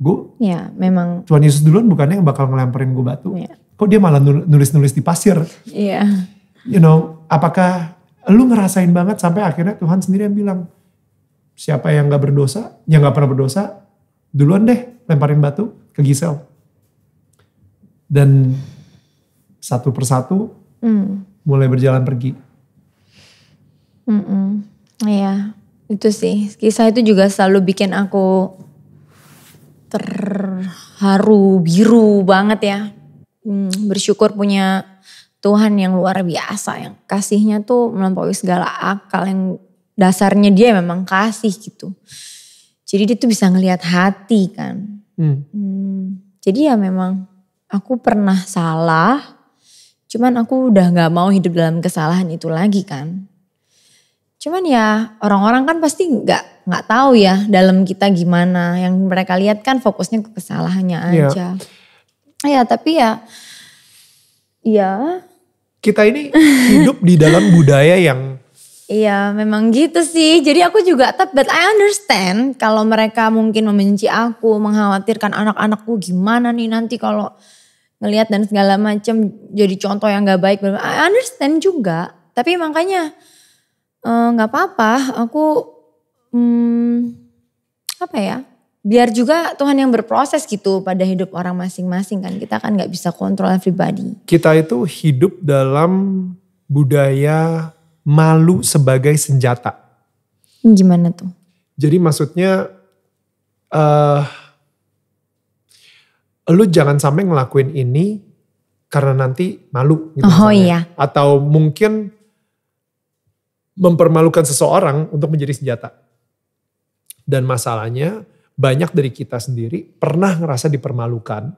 gue. Ya, memang. Tuhan Yesus duluan bukannya yang bakal ngelemparin gue batu. Ya. Kok dia malah nulis-nulis di pasir? Iya. You know, apakah lu ngerasain banget sampai akhirnya Tuhan sendiri yang bilang, siapa yang gak berdosa, yang gak pernah berdosa, duluan deh lemparin batu ke Gisel. Dan satu persatu mm. mulai berjalan pergi. Iya, itu sih kisah itu juga selalu bikin aku terharu biru banget ya. Hmm, bersyukur punya Tuhan yang luar biasa, yang kasihnya tuh melampaui segala akal, yang dasarnya dia memang kasih gitu. Jadi dia tuh bisa ngelihat hati kan. Hmm. Hmm, jadi ya memang aku pernah salah, cuman aku udah gak mau hidup dalam kesalahan itu lagi kan. Cuman ya orang-orang kan pasti gak, nggak tahu ya dalam kita gimana. Yang mereka lihat kan fokusnya ke kesalahannya iya. aja. Ya, Ya tapi ya, ya. Kita ini hidup di dalam budaya yang Iya memang gitu sih. Jadi aku juga, but I understand kalau mereka mungkin membenci aku, mengkhawatirkan anak-anakku gimana nih nanti kalau ngelihat dan segala macam jadi contoh yang gak baik. I understand juga. Tapi makanya eh, nggak uh, apa-apa. Aku hmm, apa ya? Biar juga Tuhan yang berproses gitu pada hidup orang masing-masing kan. Kita kan nggak bisa kontrol everybody. Kita itu hidup dalam budaya malu sebagai senjata. Gimana tuh? Jadi maksudnya uh, lu jangan sampai ngelakuin ini karena nanti malu gitu. Oh misalnya. iya. Atau mungkin mempermalukan seseorang untuk menjadi senjata. Dan masalahnya banyak dari kita sendiri pernah ngerasa dipermalukan,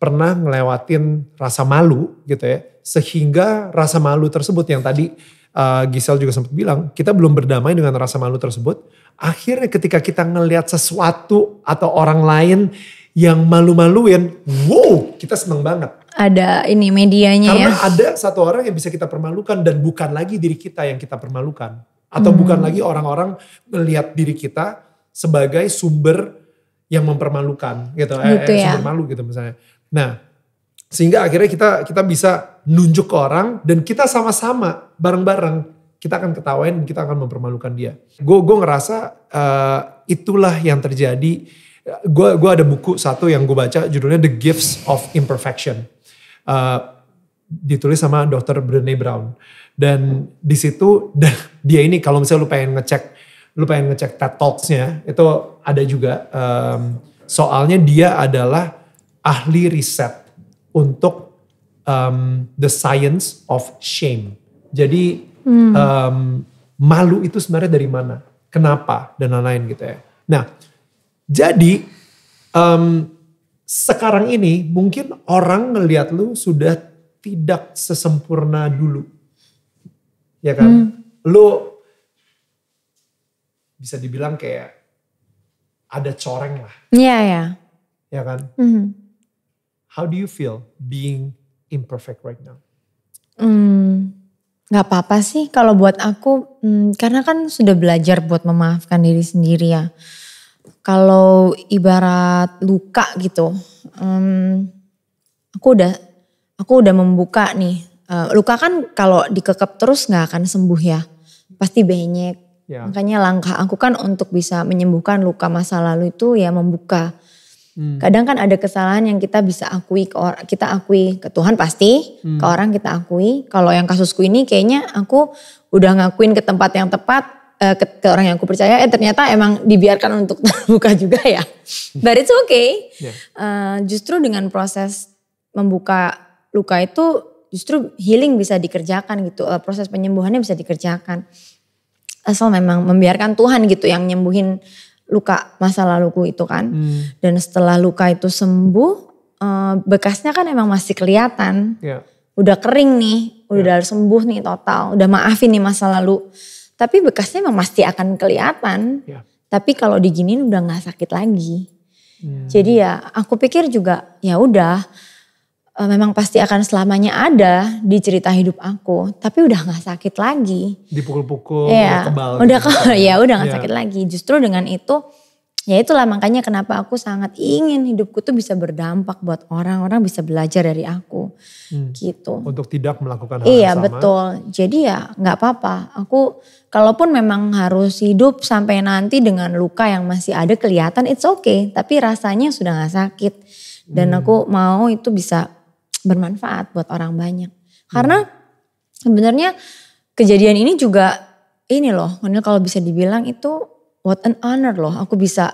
pernah ngelewatin rasa malu gitu ya. Sehingga rasa malu tersebut yang tadi uh, eh, Gisel juga sempat bilang, kita belum berdamai dengan rasa malu tersebut. Akhirnya ketika kita ngelihat sesuatu atau orang lain yang malu-maluin, wow, kita seneng banget. Ada ini medianya Karena ya. Karena ada satu orang yang bisa kita permalukan dan bukan lagi diri kita yang kita permalukan. Atau hmm. bukan lagi orang-orang melihat diri kita sebagai sumber yang mempermalukan gitu. Eh, gitu eh, ya. Sumber malu gitu misalnya. Nah, sehingga akhirnya kita kita bisa nunjuk ke orang dan kita sama-sama bareng-bareng kita akan ketawain kita akan mempermalukan dia. Gue gue ngerasa uh, itulah yang terjadi. Gue gue ada buku satu yang gue baca judulnya The Gifts of Imperfection. Uh, ditulis sama Dr. Brené Brown. Dan di situ (laughs) dia ini kalau misalnya lu pengen ngecek lu pengen ngecek TED talks itu ada juga um, soalnya dia adalah ahli riset untuk um, the science of shame. Jadi hmm. um, malu itu sebenarnya dari mana, kenapa dan lain-lain gitu ya. Nah, jadi um, sekarang ini mungkin orang ngelihat lu sudah tidak sesempurna dulu, ya kan? Hmm. Lu bisa dibilang kayak ada coreng lah. Iya yeah, ya. Yeah. Ya kan? Mm -hmm. How do you feel being imperfect right now? Hmm, gak apa-apa sih kalau buat aku, hmm, karena kan sudah belajar buat memaafkan diri sendiri ya. Kalau ibarat luka gitu, hmm, aku udah aku udah membuka nih. Uh, luka kan kalau dikekep terus gak akan sembuh ya, pasti banyak. Yeah. Makanya langkah aku kan untuk bisa menyembuhkan luka masa lalu itu ya membuka Hmm. Kadang kan ada kesalahan yang kita bisa akui ke orang, kita akui ke Tuhan pasti, hmm. ke orang kita akui. Kalau yang kasusku ini kayaknya aku udah ngakuin ke tempat yang tepat, uh, ke, ke orang yang aku percaya, eh ternyata emang dibiarkan untuk (laughs) terbuka juga ya. But it's okay. Yeah. Uh, justru dengan proses membuka luka itu justru healing bisa dikerjakan gitu, uh, proses penyembuhannya bisa dikerjakan asal memang membiarkan Tuhan gitu yang nyembuhin luka masa laluku itu kan. Hmm. Dan setelah luka itu sembuh, eh, bekasnya kan emang masih kelihatan. Yeah. Udah kering nih, udah yeah. sembuh nih total, udah maafin nih masa lalu. Tapi bekasnya emang pasti akan kelihatan. Yeah. Tapi kalau diginin udah nggak sakit lagi. Yeah. Hmm. Jadi ya aku pikir juga ya udah uh, memang pasti akan selamanya ada di cerita hidup aku, tapi udah gak sakit lagi. Dipukul-pukul, ya, udah kebal. Udah gitu. (laughs) ya udah gak ya. sakit lagi. Justru dengan itu, ya itulah makanya kenapa aku sangat ingin hidupku tuh bisa berdampak buat orang, orang bisa belajar dari aku, hmm. gitu. Untuk tidak melakukan hal iya, yang sama. Iya betul. Jadi ya gak apa-apa. Aku kalaupun memang harus hidup sampai nanti dengan luka yang masih ada kelihatan, it's okay. Tapi rasanya sudah gak sakit. Dan hmm. aku mau itu bisa bermanfaat buat orang banyak. Hmm. Karena sebenarnya kejadian ini juga ini loh, kalau bisa dibilang itu what an honor loh, aku bisa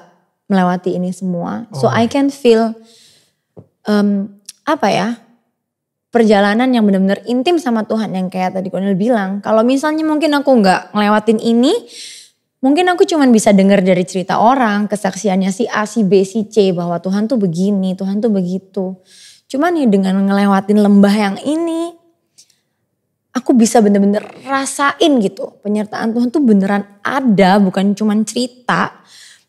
melewati ini semua. Oh. So I can feel um, apa ya perjalanan yang benar-benar intim sama Tuhan yang kayak tadi Konil bilang. Kalau misalnya mungkin aku nggak ngelewatin ini, mungkin aku cuman bisa dengar dari cerita orang, kesaksiannya si A, si B, si C bahwa Tuhan tuh begini, Tuhan tuh begitu. Cuman nih ya dengan ngelewatin lembah yang ini, aku bisa bener-bener rasain gitu. Penyertaan Tuhan tuh beneran ada, bukan cuman cerita.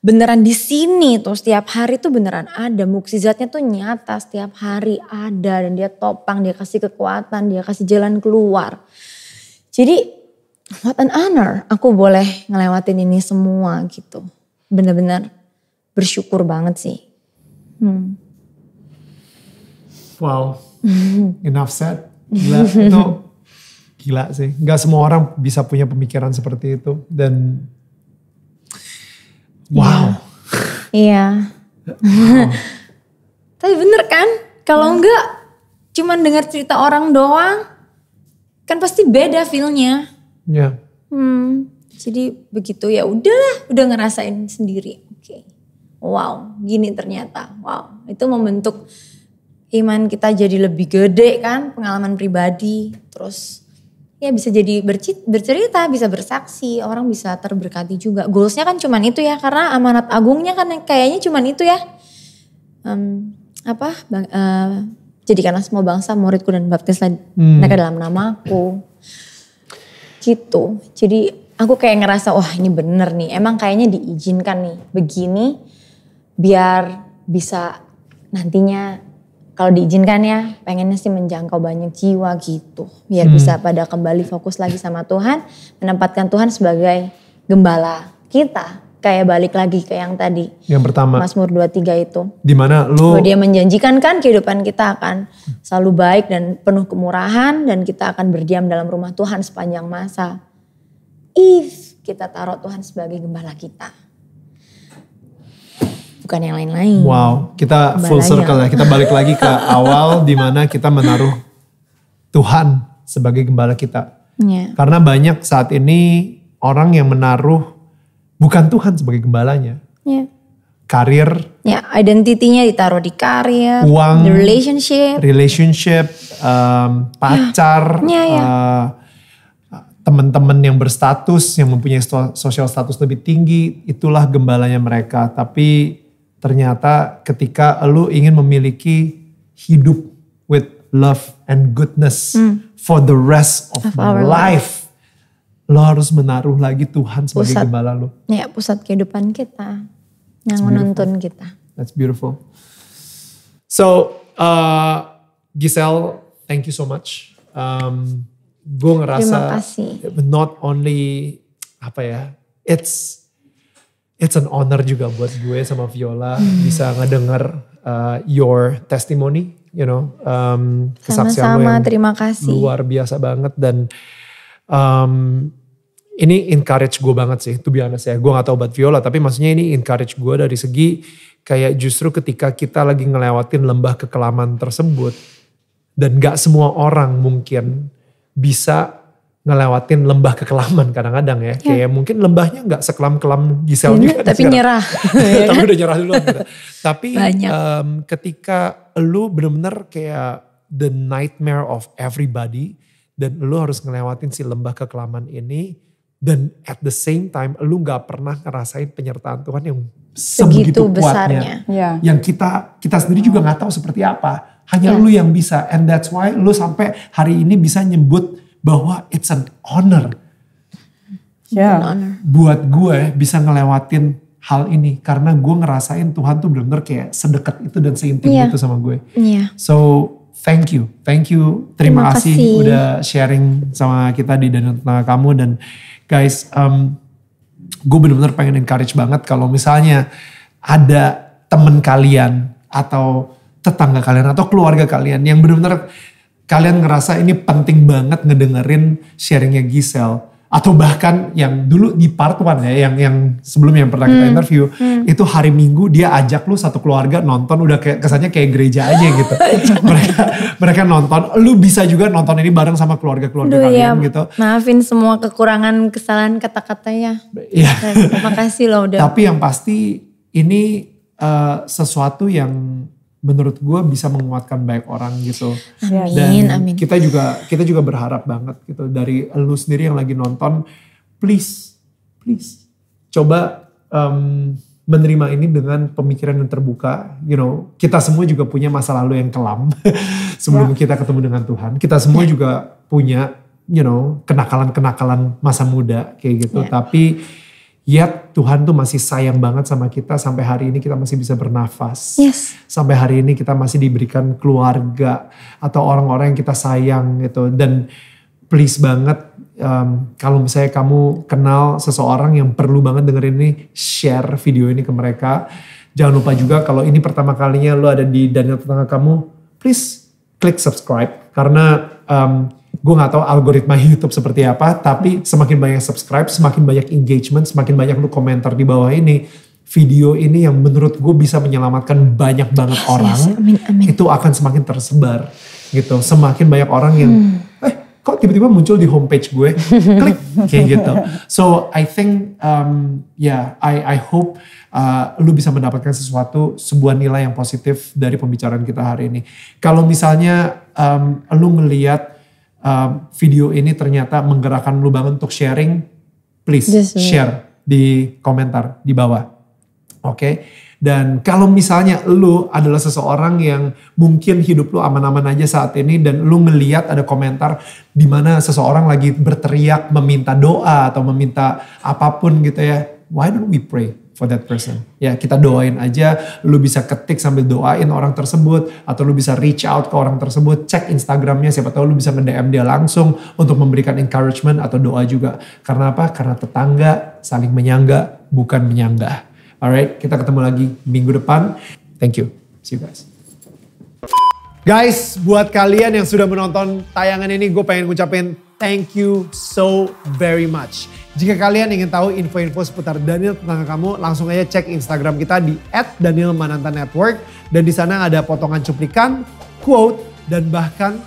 Beneran di sini tuh setiap hari tuh beneran ada. Mukjizatnya tuh nyata setiap hari ada dan dia topang, dia kasih kekuatan, dia kasih jalan keluar. Jadi what an honor aku boleh ngelewatin ini semua gitu. Bener-bener bersyukur banget sih. Hmm. Wow, (laughs) enough said. Gila, itu (laughs) gila sih. Gak semua orang bisa punya pemikiran seperti itu. Dan wow. Iya. Yeah. wow. (laughs) Tapi bener kan? Kalau hmm. enggak, cuman dengar cerita orang doang, kan pasti beda feelnya. Iya. Yeah. Hmm, jadi begitu ya udah, udah ngerasain sendiri. Oke. Okay. Wow, gini ternyata. Wow, itu membentuk iman kita jadi lebih gede kan, pengalaman pribadi, terus ya bisa jadi bercerita, bisa bersaksi, orang bisa terberkati juga. Goalsnya kan cuman itu ya, karena amanat agungnya kan kayaknya cuman itu ya. Um, apa bang, uh, jadikanlah semua bangsa muridku dan baptislah hmm. mereka dalam namaku. Gitu. Jadi aku kayak ngerasa wah ini bener nih. Emang kayaknya diizinkan nih begini biar bisa nantinya kalau diizinkan ya pengennya sih menjangkau banyak jiwa gitu biar hmm. bisa pada kembali fokus lagi sama Tuhan menempatkan Tuhan sebagai gembala kita kayak balik lagi ke yang tadi yang pertama Mazmur 23 itu dimana lu Bahwa dia menjanjikan kan kehidupan kita akan selalu baik dan penuh kemurahan dan kita akan berdiam dalam rumah Tuhan sepanjang masa if kita taruh Tuhan sebagai gembala kita bukan yang lain-lain. Wow, kita Balanya. full circle ya. Kita balik lagi ke (laughs) awal dimana kita menaruh Tuhan sebagai gembala kita. Yeah. Karena banyak saat ini orang yang menaruh bukan Tuhan sebagai gembalanya. Yeah. Karir. Ya, identitinya ditaruh di karir. Uang. The relationship. Relationship, um, pacar. (gasps) yeah, yeah. Uh, teman-teman yang berstatus, yang mempunyai sosial status lebih tinggi, itulah gembalanya mereka. Tapi ternyata ketika lu ingin memiliki hidup with love and goodness hmm. for the rest of, of my life, life, lo harus menaruh lagi Tuhan sebagai pusat, gembala lo. Ya, pusat kehidupan kita yang menuntun kita. That's beautiful. So, uh, Giselle, thank you so much. Um, gue ngerasa not only apa ya, it's it's an honor juga buat gue sama Viola hmm. bisa ngedenger uh, your testimony, you know, um, kesaksian Sama-sama, terima kasih. luar biasa banget dan um, ini encourage gue banget sih, tuh biasa ya. Gue gak tau buat Viola, tapi maksudnya ini encourage gue dari segi kayak justru ketika kita lagi ngelewatin lembah kekelaman tersebut dan gak semua orang mungkin bisa ngelewatin lembah kekelaman kadang-kadang ya. ya. Kayak mungkin lembahnya nggak sekelam-kelam Gisel ya, juga. Iya, kan tapi sekarang. nyerah. (laughs) tapi udah nyerah dulu. Gitu. tapi um, ketika lu bener-bener kayak the nightmare of everybody. Dan lu harus ngelewatin si lembah kekelaman ini. Dan at the same time lu nggak pernah ngerasain penyertaan Tuhan yang segitu, besarnya. Kuatnya, Yang kita kita sendiri juga nggak tahu seperti apa. Hanya ya. lu yang bisa. And that's why lu sampai hari ini bisa nyebut bahwa it's an honor. Yeah. Buat gue bisa ngelewatin hal ini karena gue ngerasain Tuhan tuh bener-bener kayak sedekat itu dan seintim yeah. itu sama gue. Yeah. So thank you, thank you, terima, terima kasih. kasih udah sharing sama kita di dan tentang kamu dan guys, um, gue benar-benar pengen encourage banget kalau misalnya ada temen kalian atau tetangga kalian atau keluarga kalian yang benar-benar kalian ngerasa ini penting banget ngedengerin sharingnya Gisel atau bahkan yang dulu di part one ya yang yang sebelum yang pernah kita hmm, interview hmm. itu hari Minggu dia ajak lu satu keluarga nonton udah kayak kesannya kayak gereja aja gitu (laughs) mereka mereka nonton lu bisa juga nonton ini bareng sama keluarga keluarga Duh, kalian ya, gitu maafin semua kekurangan kesalahan kata-katanya ya (laughs) kasih loh udah tapi yang pasti ini uh, sesuatu yang menurut gue bisa menguatkan banyak orang gitu. Amin, Dan amin. kita juga kita juga berharap banget gitu dari lu sendiri yang lagi nonton, please, please coba um, menerima ini dengan pemikiran yang terbuka. You know, kita semua juga punya masa lalu yang kelam (laughs) sebelum ya. kita ketemu dengan Tuhan. Kita semua ya. juga punya, you know, kenakalan-kenakalan masa muda kayak gitu. Ya. Tapi Yet Tuhan tuh masih sayang banget sama kita sampai hari ini kita masih bisa bernafas. Yes. Sampai hari ini kita masih diberikan keluarga atau orang-orang yang kita sayang gitu. Dan please banget um, kalau misalnya kamu kenal seseorang yang perlu banget dengerin ini, share video ini ke mereka. Jangan lupa juga kalau ini pertama kalinya lo ada di Daniel Tetangga kamu, please klik subscribe. Karena um, gue gak tahu algoritma YouTube seperti apa, tapi hmm. semakin banyak subscribe, semakin banyak engagement, semakin banyak lu komentar di bawah ini, video ini yang menurut gue bisa menyelamatkan banyak banget orang, yes, amin, amin. itu akan semakin tersebar gitu. Semakin banyak orang yang, hmm. eh kok tiba-tiba muncul di homepage gue, (laughs) klik kayak gitu. So I think, um, ya yeah, I I hope uh, lu bisa mendapatkan sesuatu sebuah nilai yang positif dari pembicaraan kita hari ini. Kalau misalnya um, lu melihat uh, video ini ternyata menggerakkan lu banget untuk sharing, please share di komentar di bawah. Oke. Okay? Dan kalau misalnya lu adalah seseorang yang mungkin hidup lu aman-aman aja saat ini dan lu ngeliat ada komentar di mana seseorang lagi berteriak meminta doa atau meminta apapun gitu ya, why don't we pray? for that person. Ya kita doain aja, lu bisa ketik sambil doain orang tersebut, atau lu bisa reach out ke orang tersebut, cek Instagramnya, siapa tahu lu bisa nge dia langsung untuk memberikan encouragement atau doa juga. Karena apa? Karena tetangga saling menyangga, bukan menyanggah. Alright, kita ketemu lagi minggu depan. Thank you. See you guys. Guys, buat kalian yang sudah menonton tayangan ini, gue pengen ngucapin Thank you so very much. Jika kalian ingin tahu info-info seputar Daniel tetangga kamu, langsung aja cek Instagram kita di @danielmananta_network dan di sana ada potongan cuplikan, quote, dan bahkan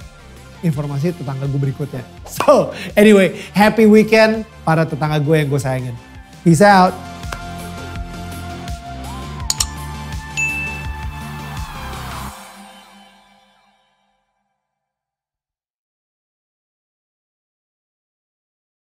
informasi tetangga gue berikutnya. So, anyway, happy weekend para tetangga gue yang gue sayangin. Peace out.